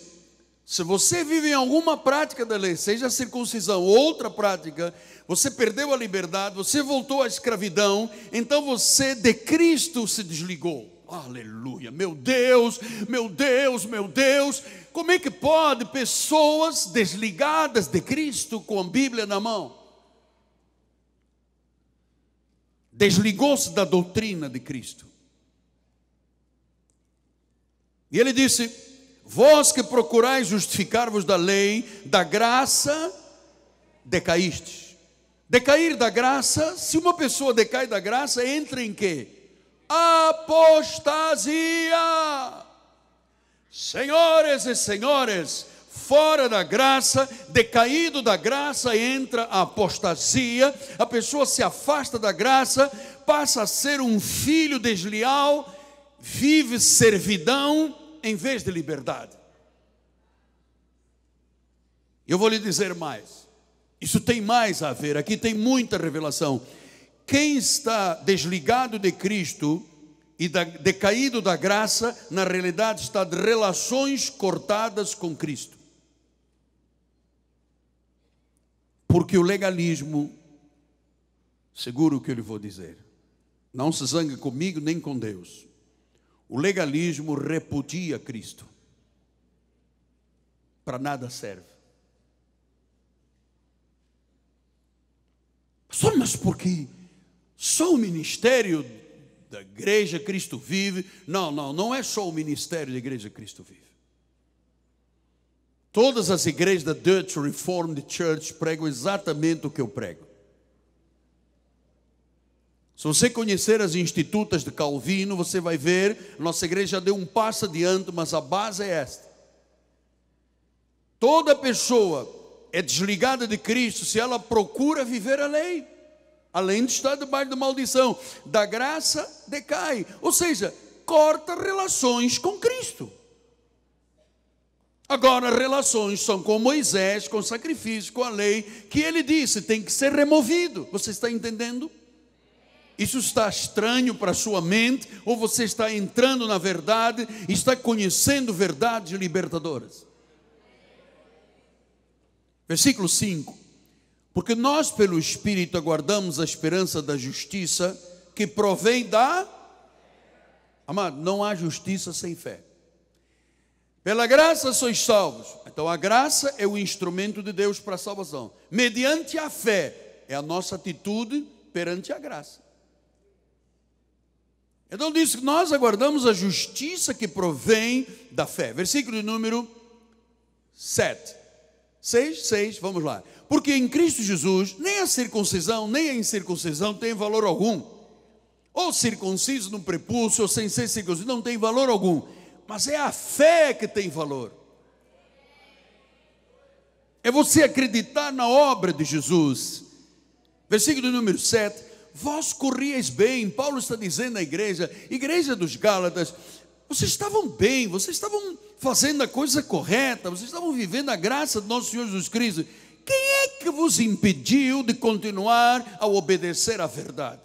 se você vive em alguma prática da lei, seja a circuncisão ou outra prática, você perdeu a liberdade, você voltou à escravidão, então você de Cristo se desligou. Aleluia, meu Deus, meu Deus, meu Deus. Como é que pode pessoas desligadas de Cristo com a Bíblia na mão? Desligou-se da doutrina de Cristo. E ele disse: Vós que procurais justificar-vos da lei, da graça, decaíste. Decair da graça, se uma pessoa decai da graça, entra em que Apostasia. Senhores e senhores, fora da graça, decaído da graça, entra a apostasia, a pessoa se afasta da graça, passa a ser um filho desleal, vive servidão, em vez de liberdade. Eu vou lhe dizer mais. Isso tem mais a ver, aqui tem muita revelação. Quem está desligado de Cristo e da, decaído da graça, na realidade está de relações cortadas com Cristo. Porque o legalismo, seguro o que eu lhe vou dizer, não se zanga comigo nem com Deus. O legalismo repudia Cristo. Para nada serve. Só mas porque só o ministério da Igreja Cristo vive. Não, não, não é só o ministério da Igreja Cristo vive. Todas as igrejas da Dutch Reformed Church pregam exatamente o que eu prego. Se você conhecer as institutas de Calvino, você vai ver, nossa igreja deu um passo adiante, mas a base é esta. Toda pessoa é desligada de Cristo se ela procura viver a lei, além de estar debaixo da maldição, da graça decai, ou seja, corta relações com Cristo. Agora, relações são com Moisés, com sacrifício, com a lei, que ele disse tem que ser removido. Você está entendendo? Isso está estranho para a sua mente, ou você está entrando na verdade, está conhecendo verdades libertadoras. Versículo 5: Porque nós, pelo Espírito, aguardamos a esperança da justiça que provém da. Amado, não há justiça sem fé. Pela graça sois salvos. Então a graça é o instrumento de Deus para a salvação. Mediante a fé é a nossa atitude perante a graça. Então diz que nós aguardamos a justiça que provém da fé. Versículo número 7. 6, 6, vamos lá. Porque em Cristo Jesus, nem a circuncisão, nem a incircuncisão tem valor algum. Ou circunciso no prepúcio, ou sem ser circunciso, não tem valor algum. Mas é a fé que tem valor. É você acreditar na obra de Jesus. Versículo número 7 vós corrieis bem. Paulo está dizendo à igreja, igreja dos Gálatas, vocês estavam bem, vocês estavam fazendo a coisa correta, vocês estavam vivendo a graça do nosso Senhor Jesus Cristo. Quem é que vos impediu de continuar a obedecer à verdade?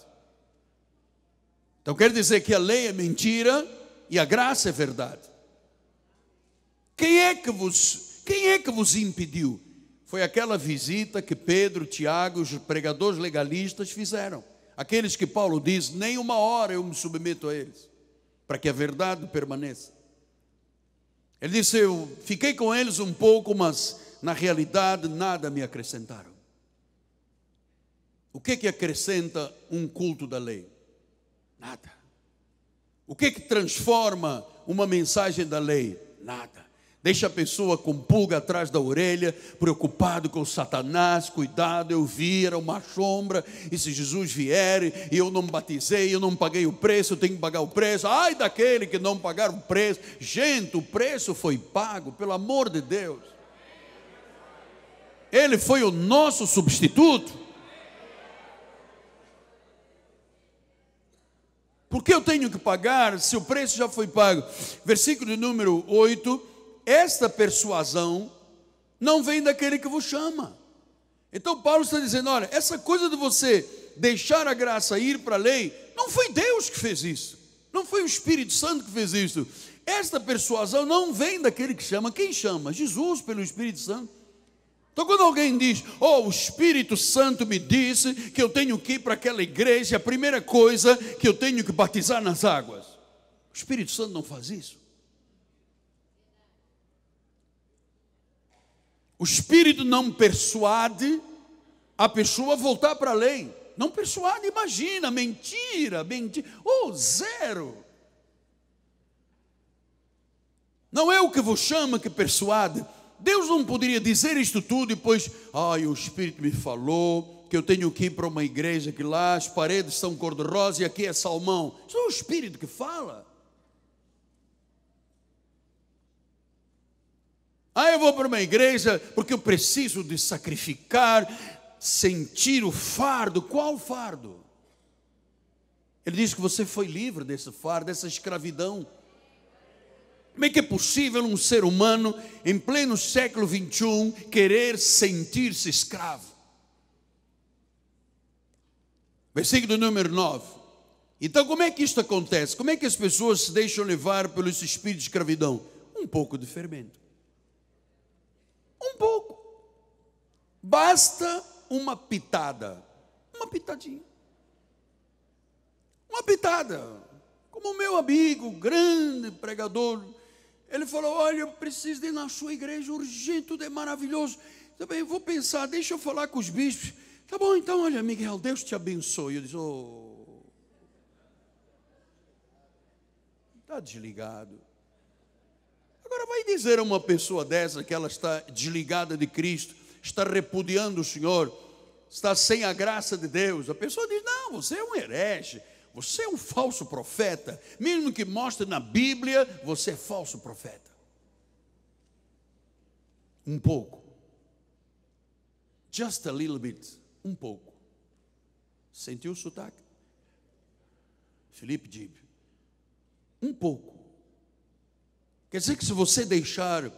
Então quer dizer que a lei é mentira e a graça é verdade. Quem é que vos, quem é que vos impediu? Foi aquela visita que Pedro, Tiago, os pregadores legalistas fizeram. Aqueles que Paulo diz, nem uma hora eu me submeto a eles, para que a verdade permaneça. Ele disse: Eu fiquei com eles um pouco, mas na realidade nada me acrescentaram. O que que acrescenta um culto da lei? Nada. O que que transforma uma mensagem da lei? Nada. Deixa a pessoa com pulga atrás da orelha, preocupado com Satanás, cuidado, eu vi, era uma sombra, e se Jesus vier, e eu não batizei batizei, eu não paguei o preço, eu tenho que pagar o preço, ai daquele que não pagar o preço, gente, o preço foi pago, pelo amor de Deus, ele foi o nosso substituto, por que eu tenho que pagar se o preço já foi pago? Versículo de número 8 esta persuasão não vem daquele que vos chama. Então Paulo está dizendo: olha, essa coisa de você deixar a graça ir para a lei, não foi Deus que fez isso, não foi o Espírito Santo que fez isso. Esta persuasão não vem daquele que chama. Quem chama? Jesus pelo Espírito Santo. Então, quando alguém diz, oh, o Espírito Santo me disse que eu tenho que ir para aquela igreja, a primeira coisa que eu tenho que batizar nas águas. O Espírito Santo não faz isso. O espírito não persuade a pessoa a voltar para a lei. Não persuade, imagina, mentira, mentira. Oh, zero. Não é o que vos chama que persuade. Deus não poderia dizer isto tudo e depois, ai, o Espírito me falou que eu tenho que ir para uma igreja que lá as paredes são cor-de-rosa e aqui é salmão. Isso é o Espírito que fala. Ah, eu vou para uma igreja porque eu preciso de sacrificar, sentir o fardo. Qual fardo? Ele diz que você foi livre desse fardo, dessa escravidão. Como é que é possível um ser humano, em pleno século XXI, querer sentir-se escravo? Versículo número 9. Então, como é que isto acontece? Como é que as pessoas se deixam levar pelo espírito de escravidão? Um pouco de fermento. Um pouco. Basta uma pitada. Uma pitadinha. Uma pitada. Como o meu amigo, grande pregador, ele falou: Olha, eu preciso ir na sua igreja urgente, tudo é maravilhoso. Também vou pensar, deixa eu falar com os bispos. Tá bom, então, olha, Miguel, Deus te abençoe. Eu disse: Oh. Está desligado. Agora, vai dizer a uma pessoa dessa que ela está desligada de Cristo, está repudiando o Senhor, está sem a graça de Deus. A pessoa diz: Não, você é um herege, você é um falso profeta. Mesmo que mostre na Bíblia, você é falso profeta. Um pouco. Just a little bit. Um pouco. Sentiu o sotaque? Felipe Dib. Um pouco. Quer dizer que se você deixar,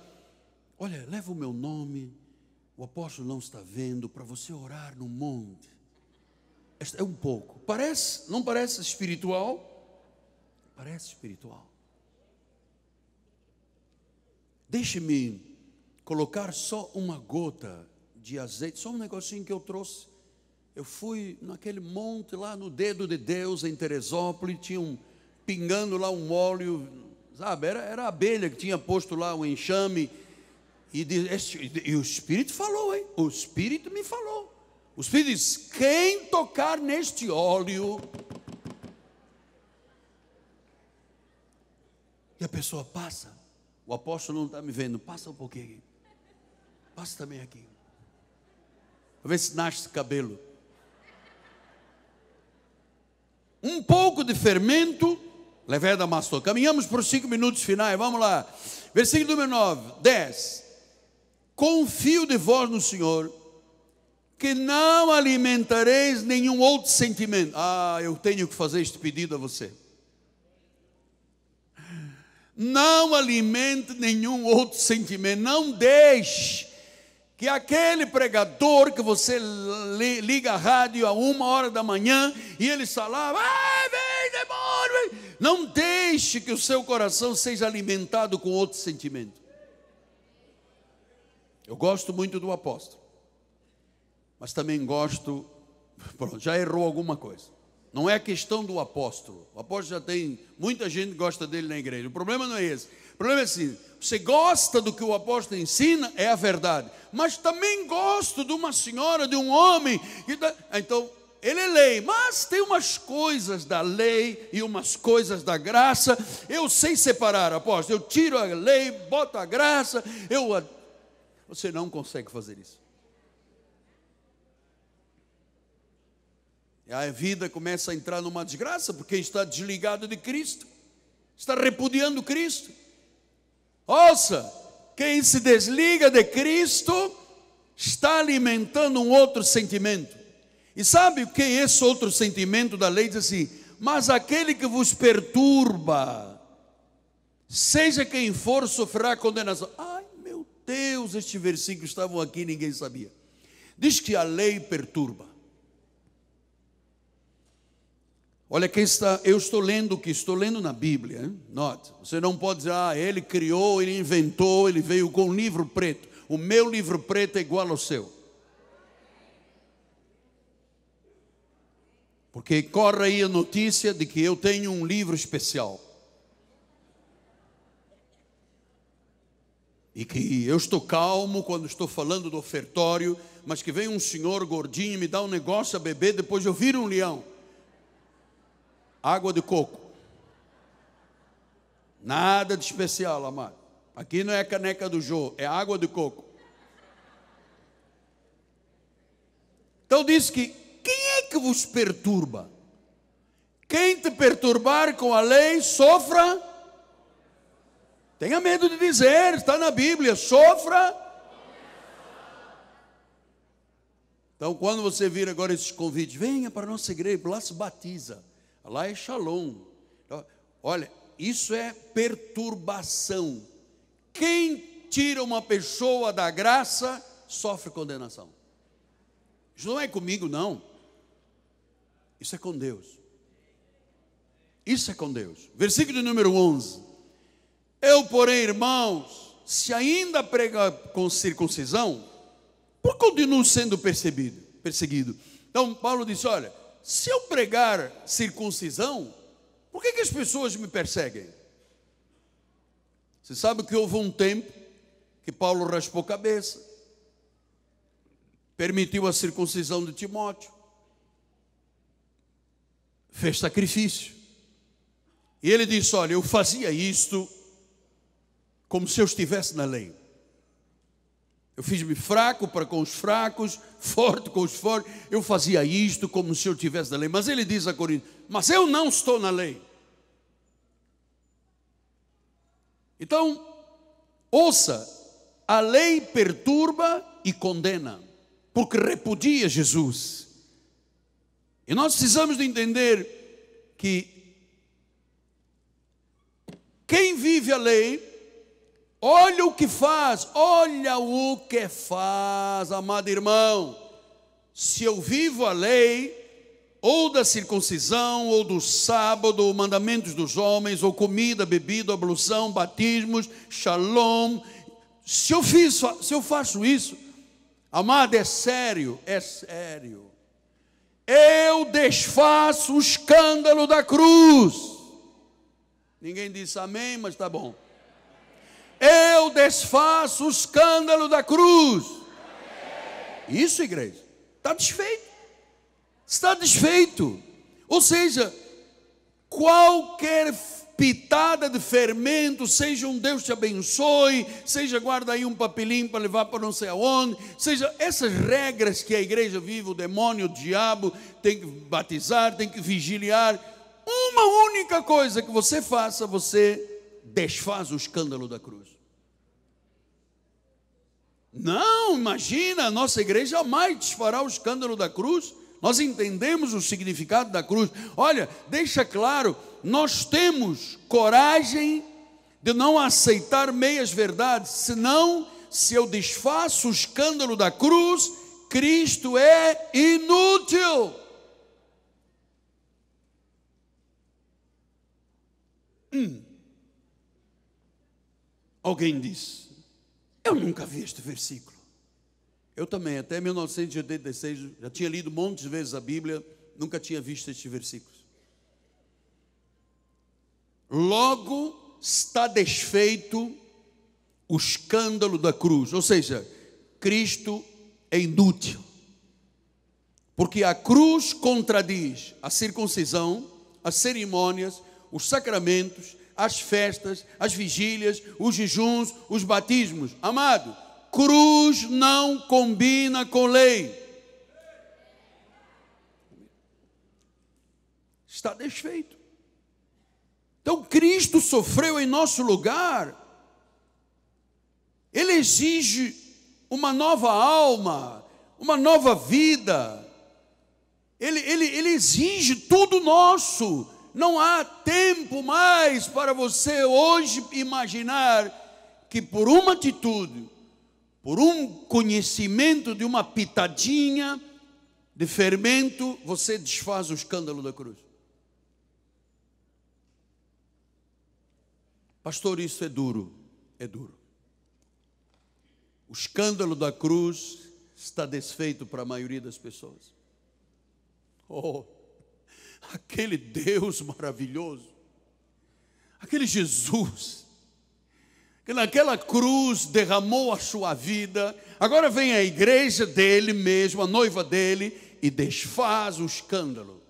olha, leva o meu nome, o apóstolo não está vendo, para você orar no monte. É um pouco. Parece, não parece espiritual? Parece espiritual. Deixe-me colocar só uma gota de azeite, só um negocinho que eu trouxe. Eu fui naquele monte lá no dedo de Deus, em Teresópolis, tinha um, pingando lá um óleo sabe? Era, era a abelha que tinha posto lá o enxame. E, diz, e o Espírito falou, hein? O Espírito me falou. O Espírito diz: quem tocar neste óleo. E a pessoa passa. O apóstolo não está me vendo. Passa um pouquinho aqui. Passa também aqui. Para ver se nasce cabelo. Um pouco de fermento Leveda Mastor. Caminhamos por cinco minutos finais, vamos lá. Versículo número 9, 10. Confio de vós no Senhor, que não alimentareis nenhum outro sentimento. Ah, eu tenho que fazer este pedido a você. Não alimente nenhum outro sentimento, não deixe que aquele pregador que você liga a rádio a uma hora da manhã e ele está ah, vem demônio! Hein? Não deixe que o seu coração seja alimentado com outro sentimento. Eu gosto muito do apóstolo, mas também gosto. [laughs] Pronto, já errou alguma coisa. Não é a questão do apóstolo. O apóstolo já tem muita gente que gosta dele na igreja. O problema não é esse. O problema é assim: você gosta do que o apóstolo ensina, é a verdade. Mas também gosto de uma senhora, de um homem. Tá, então, ele é lei, mas tem umas coisas da lei e umas coisas da graça. Eu sei separar, apóstolo. Eu tiro a lei, boto a graça. Eu você não consegue fazer isso. E a vida começa a entrar numa desgraça porque está desligado de Cristo, está repudiando Cristo. Ouça, quem se desliga de Cristo está alimentando um outro sentimento e sabe o que é esse outro sentimento da lei? Diz assim: Mas aquele que vos perturba, seja quem for, sofrerá condenação. Ai meu Deus, este versículo estavam aqui e ninguém sabia. Diz que a lei perturba. Olha quem está, eu estou lendo o que estou lendo na Bíblia, hein? note, você não pode dizer, ah, ele criou, ele inventou, ele veio com um livro preto, o meu livro preto é igual ao seu. Porque corre aí a notícia de que eu tenho um livro especial. E que eu estou calmo quando estou falando do ofertório, mas que vem um senhor gordinho e me dá um negócio a beber, depois eu viro um leão. Água de coco. Nada de especial, amado. Aqui não é caneca do Jô, é água de coco. Então diz que quem é que vos perturba? Quem te perturbar com a lei, sofra. Tenha medo de dizer, está na Bíblia, sofra. Então, quando você vir agora esses convites, venha para a nossa igreja, lá se batiza, lá é shalom. Então, olha, isso é perturbação. Quem tira uma pessoa da graça sofre condenação. Isso não é comigo, não. Isso é com Deus. Isso é com Deus. Versículo de número 11. Eu, porém, irmãos, se ainda prega com circuncisão, por continuo sendo percebido, perseguido. Então, Paulo disse: Olha, se eu pregar circuncisão, por que, que as pessoas me perseguem? Você sabe que houve um tempo que Paulo raspou cabeça, permitiu a circuncisão de Timóteo, fez sacrifício. E ele disse: Olha, eu fazia isto como se eu estivesse na lei. Eu fiz-me fraco para com os fracos, [laughs] forte com os fortes. Eu fazia isto como se eu estivesse na lei. Mas ele diz a Coríntios: Mas eu não estou na lei. Então, ouça, a lei perturba e condena, porque repudia Jesus. E nós precisamos de entender que quem vive a lei, olha o que faz, olha o que faz, amado irmão. Se eu vivo a lei, ou da circuncisão, ou do sábado, ou mandamentos dos homens, ou comida, bebida, ablução, batismos, shalom. Se eu, fiz, se eu faço isso, amado, é sério, é sério. Eu desfaço o escândalo da cruz. Ninguém disse amém, mas tá bom. Eu desfaço o escândalo da cruz. Isso, igreja. Está desfeito. Está desfeito. Ou seja, qualquer pitada de fermento, seja um Deus te abençoe, seja guarda aí um papelinho para levar para não sei aonde, seja essas regras que a igreja vive, o demônio, o diabo, tem que batizar, tem que vigiliar. Uma única coisa que você faça, você desfaz o escândalo da cruz. Não, imagina, a nossa igreja jamais desfará o escândalo da cruz nós entendemos o significado da cruz. Olha, deixa claro, nós temos coragem de não aceitar meias verdades, senão, se eu desfaço o escândalo da cruz, Cristo é inútil. Hum. Alguém disse: Eu nunca vi este versículo. Eu também, até 1986, já tinha lido um monte de vezes a Bíblia, nunca tinha visto estes versículos. Logo está desfeito o escândalo da cruz, ou seja, Cristo é inútil. Porque a cruz contradiz a circuncisão, as cerimônias, os sacramentos, as festas, as vigílias, os jejuns, os batismos. Amado, cruz não combina com lei. Está desfeito. Então Cristo sofreu em nosso lugar. Ele exige uma nova alma, uma nova vida. Ele, ele, ele exige tudo nosso. Não há tempo mais para você hoje imaginar que por uma atitude, por um conhecimento de uma pitadinha de fermento, você desfaz o escândalo da cruz. Pastor, isso é duro, é duro. O escândalo da cruz está desfeito para a maioria das pessoas. Oh, aquele Deus maravilhoso, aquele Jesus que naquela cruz derramou a sua vida. Agora vem a igreja dele mesmo, a noiva dele, e desfaz o escândalo.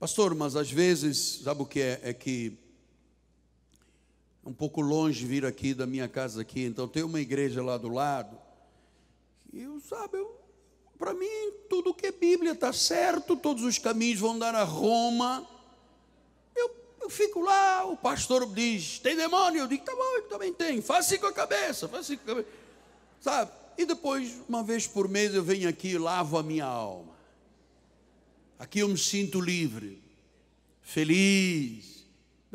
Pastor, mas às vezes, sabe o que é? É que é um pouco longe vir aqui da minha casa aqui, então tem uma igreja lá do lado. E eu, sabe, eu para mim, tudo que é Bíblia está certo, todos os caminhos vão dar a Roma. Eu, eu fico lá, o pastor diz: tem demônio? Eu digo: tá bom, eu também tem, faça assim com a cabeça, faça assim com a cabeça. Sabe? E depois, uma vez por mês, eu venho aqui e lavo a minha alma. Aqui eu me sinto livre, feliz,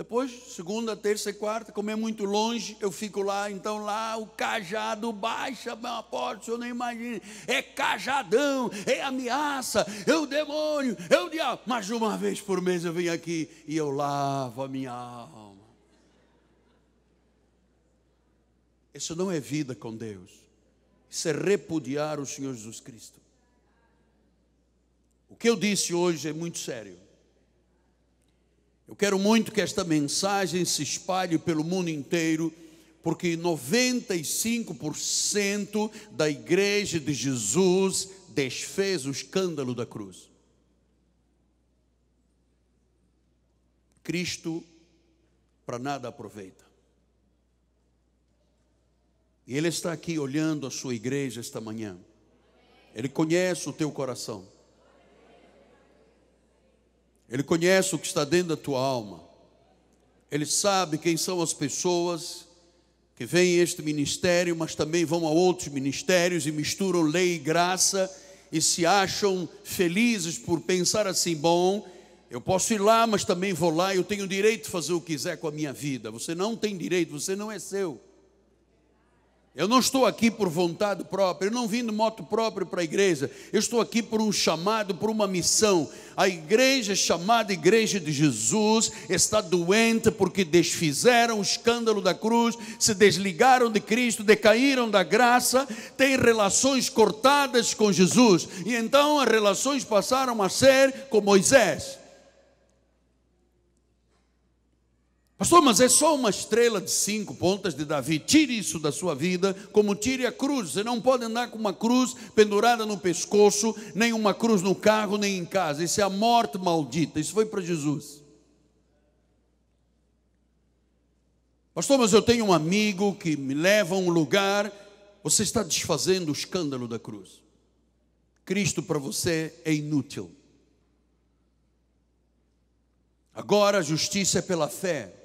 depois, segunda, terça e quarta, como é muito longe, eu fico lá, então lá o cajado baixa a porta, o senhor não imagina. É cajadão, é ameaça, é o demônio, é o diabo. Mas uma vez por mês eu venho aqui e eu lavo a minha alma. Isso não é vida com Deus. Isso é repudiar o Senhor Jesus Cristo. O que eu disse hoje é muito sério. Eu quero muito que esta mensagem se espalhe pelo mundo inteiro, porque 95% da igreja de Jesus desfez o escândalo da cruz. Cristo para nada aproveita. E Ele está aqui olhando a sua igreja esta manhã. Ele conhece o teu coração. Ele conhece o que está dentro da tua alma. Ele sabe quem são as pessoas que vêm a este ministério, mas também vão a outros ministérios e misturam lei e graça e se acham felizes por pensar assim: bom, eu posso ir lá, mas também vou lá, eu tenho o direito de fazer o que quiser com a minha vida. Você não tem direito, você não é seu. Eu não estou aqui por vontade própria, eu não vim de moto próprio para a igreja, eu estou aqui por um chamado, por uma missão. A igreja chamada Igreja de Jesus está doente porque desfizeram o escândalo da cruz, se desligaram de Cristo, decaíram da graça, têm relações cortadas com Jesus, e então as relações passaram a ser com Moisés. Pastor, mas é só uma estrela de cinco pontas de Davi. Tire isso da sua vida, como tire a cruz. Você não pode andar com uma cruz pendurada no pescoço, nem uma cruz no carro, nem em casa. Isso é a morte maldita. Isso foi para Jesus. Pastor, mas eu tenho um amigo que me leva a um lugar. Você está desfazendo o escândalo da cruz. Cristo para você é inútil. Agora a justiça é pela fé.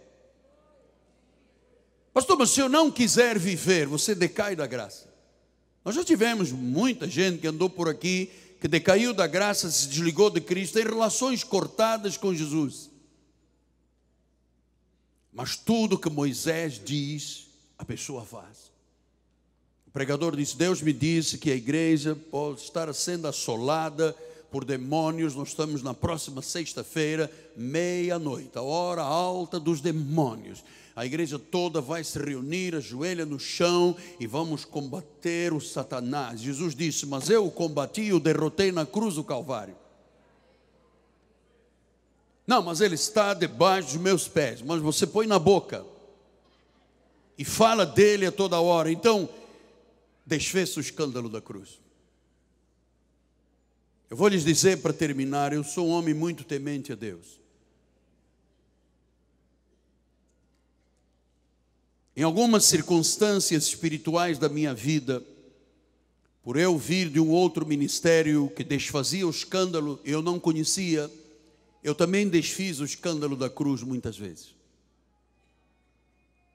Pastor, mas se eu não quiser viver, você decai da graça. Nós já tivemos muita gente que andou por aqui, que decaiu da graça, se desligou de Cristo, tem relações cortadas com Jesus. Mas tudo que Moisés diz, a pessoa faz. O pregador disse: Deus me disse que a igreja pode estar sendo assolada por demônios. Nós estamos na próxima sexta-feira, meia-noite, a hora alta dos demônios. A igreja toda vai se reunir, ajoelha no chão e vamos combater o Satanás. Jesus disse: Mas eu o combati e o derrotei na cruz do Calvário. Não, mas ele está debaixo dos meus pés. Mas você põe na boca e fala dele a toda hora. Então, desfez o escândalo da cruz. Eu vou lhes dizer para terminar: eu sou um homem muito temente a Deus. Em algumas circunstâncias espirituais da minha vida, por eu vir de um outro ministério que desfazia o escândalo, eu não conhecia, eu também desfiz o escândalo da cruz muitas vezes.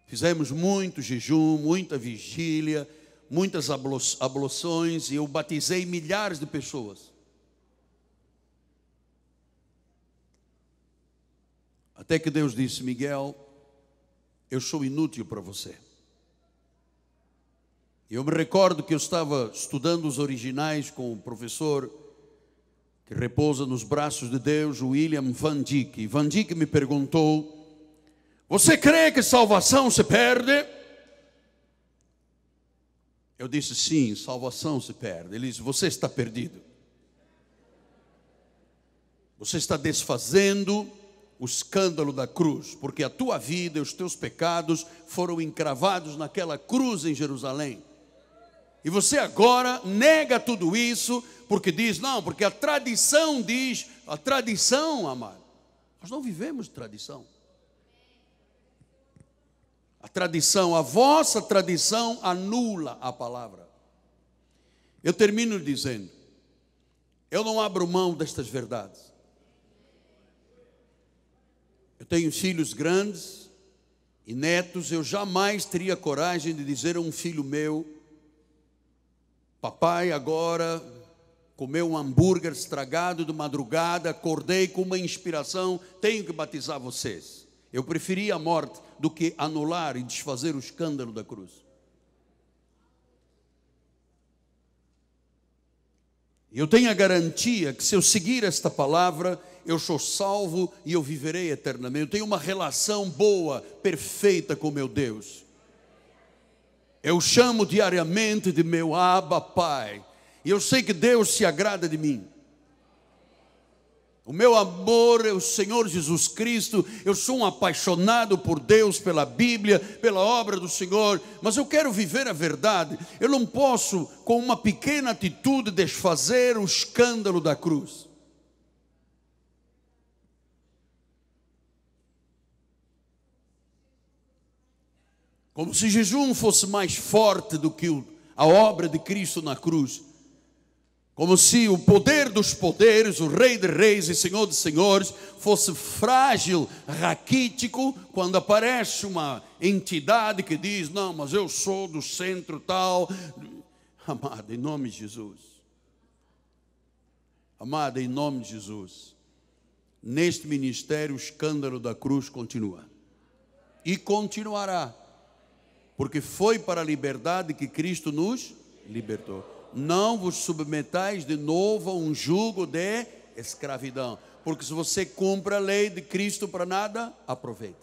Fizemos muito jejum, muita vigília, muitas abloções e eu batizei milhares de pessoas. Até que Deus disse: Miguel, eu sou inútil para você. Eu me recordo que eu estava estudando os originais com o professor que repousa nos braços de Deus, William Van Dyck. Van Dyck me perguntou: Você crê que salvação se perde? Eu disse: Sim, salvação se perde. Ele disse: Você está perdido. Você está desfazendo o escândalo da cruz, porque a tua vida e os teus pecados foram encravados naquela cruz em Jerusalém. E você agora nega tudo isso, porque diz, não, porque a tradição diz, a tradição, amado. Nós não vivemos tradição. A tradição, a vossa tradição anula a palavra. Eu termino dizendo, eu não abro mão destas verdades. Eu tenho filhos grandes e netos, eu jamais teria coragem de dizer a um filho meu: Papai, agora comeu um hambúrguer estragado de madrugada, acordei com uma inspiração, tenho que batizar vocês. Eu preferia a morte do que anular e desfazer o escândalo da cruz. Eu tenho a garantia que se eu seguir esta palavra, eu sou salvo e eu viverei eternamente. Eu tenho uma relação boa, perfeita com meu Deus. Eu chamo diariamente de meu Abba Pai. E eu sei que Deus se agrada de mim. O meu amor é o Senhor Jesus Cristo. Eu sou um apaixonado por Deus, pela Bíblia, pela obra do Senhor, mas eu quero viver a verdade. Eu não posso, com uma pequena atitude, desfazer o escândalo da cruz. Como se jejum fosse mais forte do que a obra de Cristo na cruz. Como se o poder dos poderes, o Rei de Reis e Senhor de Senhores, fosse frágil, raquítico, quando aparece uma entidade que diz: Não, mas eu sou do centro tal. Amada, em nome de Jesus. Amada, em nome de Jesus. Neste ministério, o escândalo da cruz continua. E continuará porque foi para a liberdade que Cristo nos libertou. Não vos submetais de novo a um jugo de escravidão, porque se você cumpre a lei de Cristo para nada, aproveita.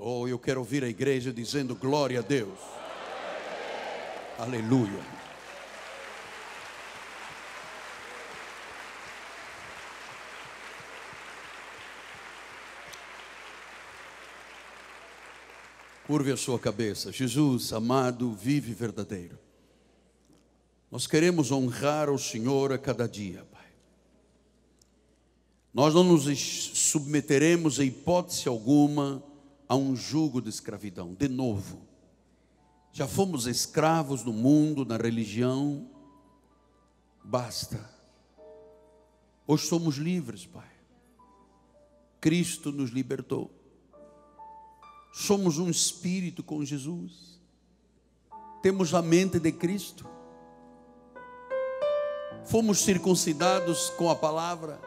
Oh, eu quero ouvir a igreja dizendo glória a Deus. Aleluia. Curve a sua cabeça. Jesus, amado, vive verdadeiro. Nós queremos honrar o Senhor a cada dia, Pai. Nós não nos submeteremos, em hipótese alguma, a um jugo de escravidão, de novo. Já fomos escravos no mundo, na religião, basta. Hoje somos livres, Pai. Cristo nos libertou. Somos um espírito com Jesus. Temos a mente de Cristo. Fomos circuncidados com a palavra.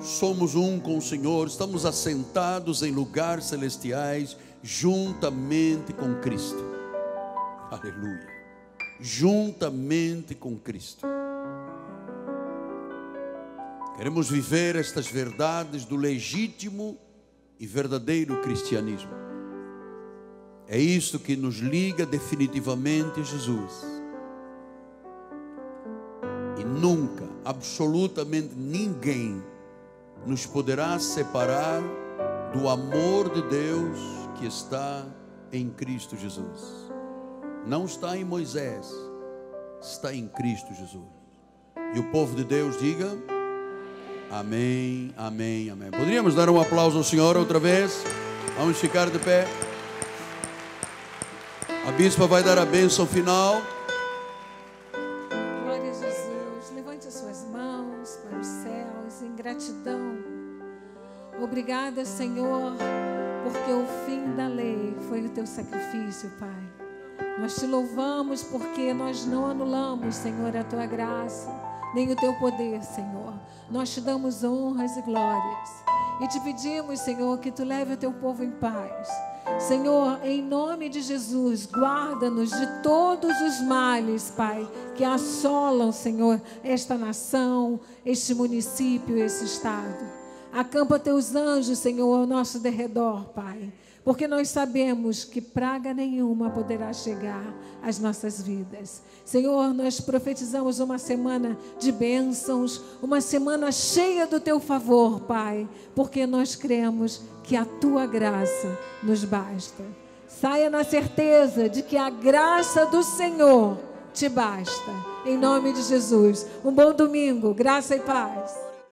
Somos um com o Senhor, estamos assentados em lugares celestiais juntamente com Cristo. Aleluia. Juntamente com Cristo. Queremos viver estas verdades do legítimo e verdadeiro cristianismo. É isso que nos liga definitivamente a Jesus. E nunca, absolutamente ninguém, nos poderá separar do amor de Deus que está em Cristo Jesus. Não está em Moisés, está em Cristo Jesus. E o povo de Deus diga: Amém, amém, amém. Poderíamos dar um aplauso ao Senhor outra vez? Vamos ficar de pé. A bispa vai dar a bênção final. Glória a Jesus. Levante as suas mãos para os céus em gratidão. Obrigada, Senhor, porque o fim da lei foi o teu sacrifício, Pai. Nós te louvamos porque nós não anulamos, Senhor, a tua graça nem o teu poder, Senhor. Nós te damos honras e glórias. E te pedimos, Senhor, que tu leve o teu povo em paz. Senhor, em nome de Jesus, guarda-nos de todos os males, Pai, que assolam, Senhor, esta nação, este município, este estado. Acampa teus anjos, Senhor, ao nosso derredor, Pai porque nós sabemos que praga nenhuma poderá chegar às nossas vidas. Senhor, nós profetizamos uma semana de bênçãos, uma semana cheia do teu favor, Pai, porque nós cremos que a tua graça nos basta. Saia na certeza de que a graça do Senhor te basta. Em nome de Jesus. Um bom domingo, graça e paz.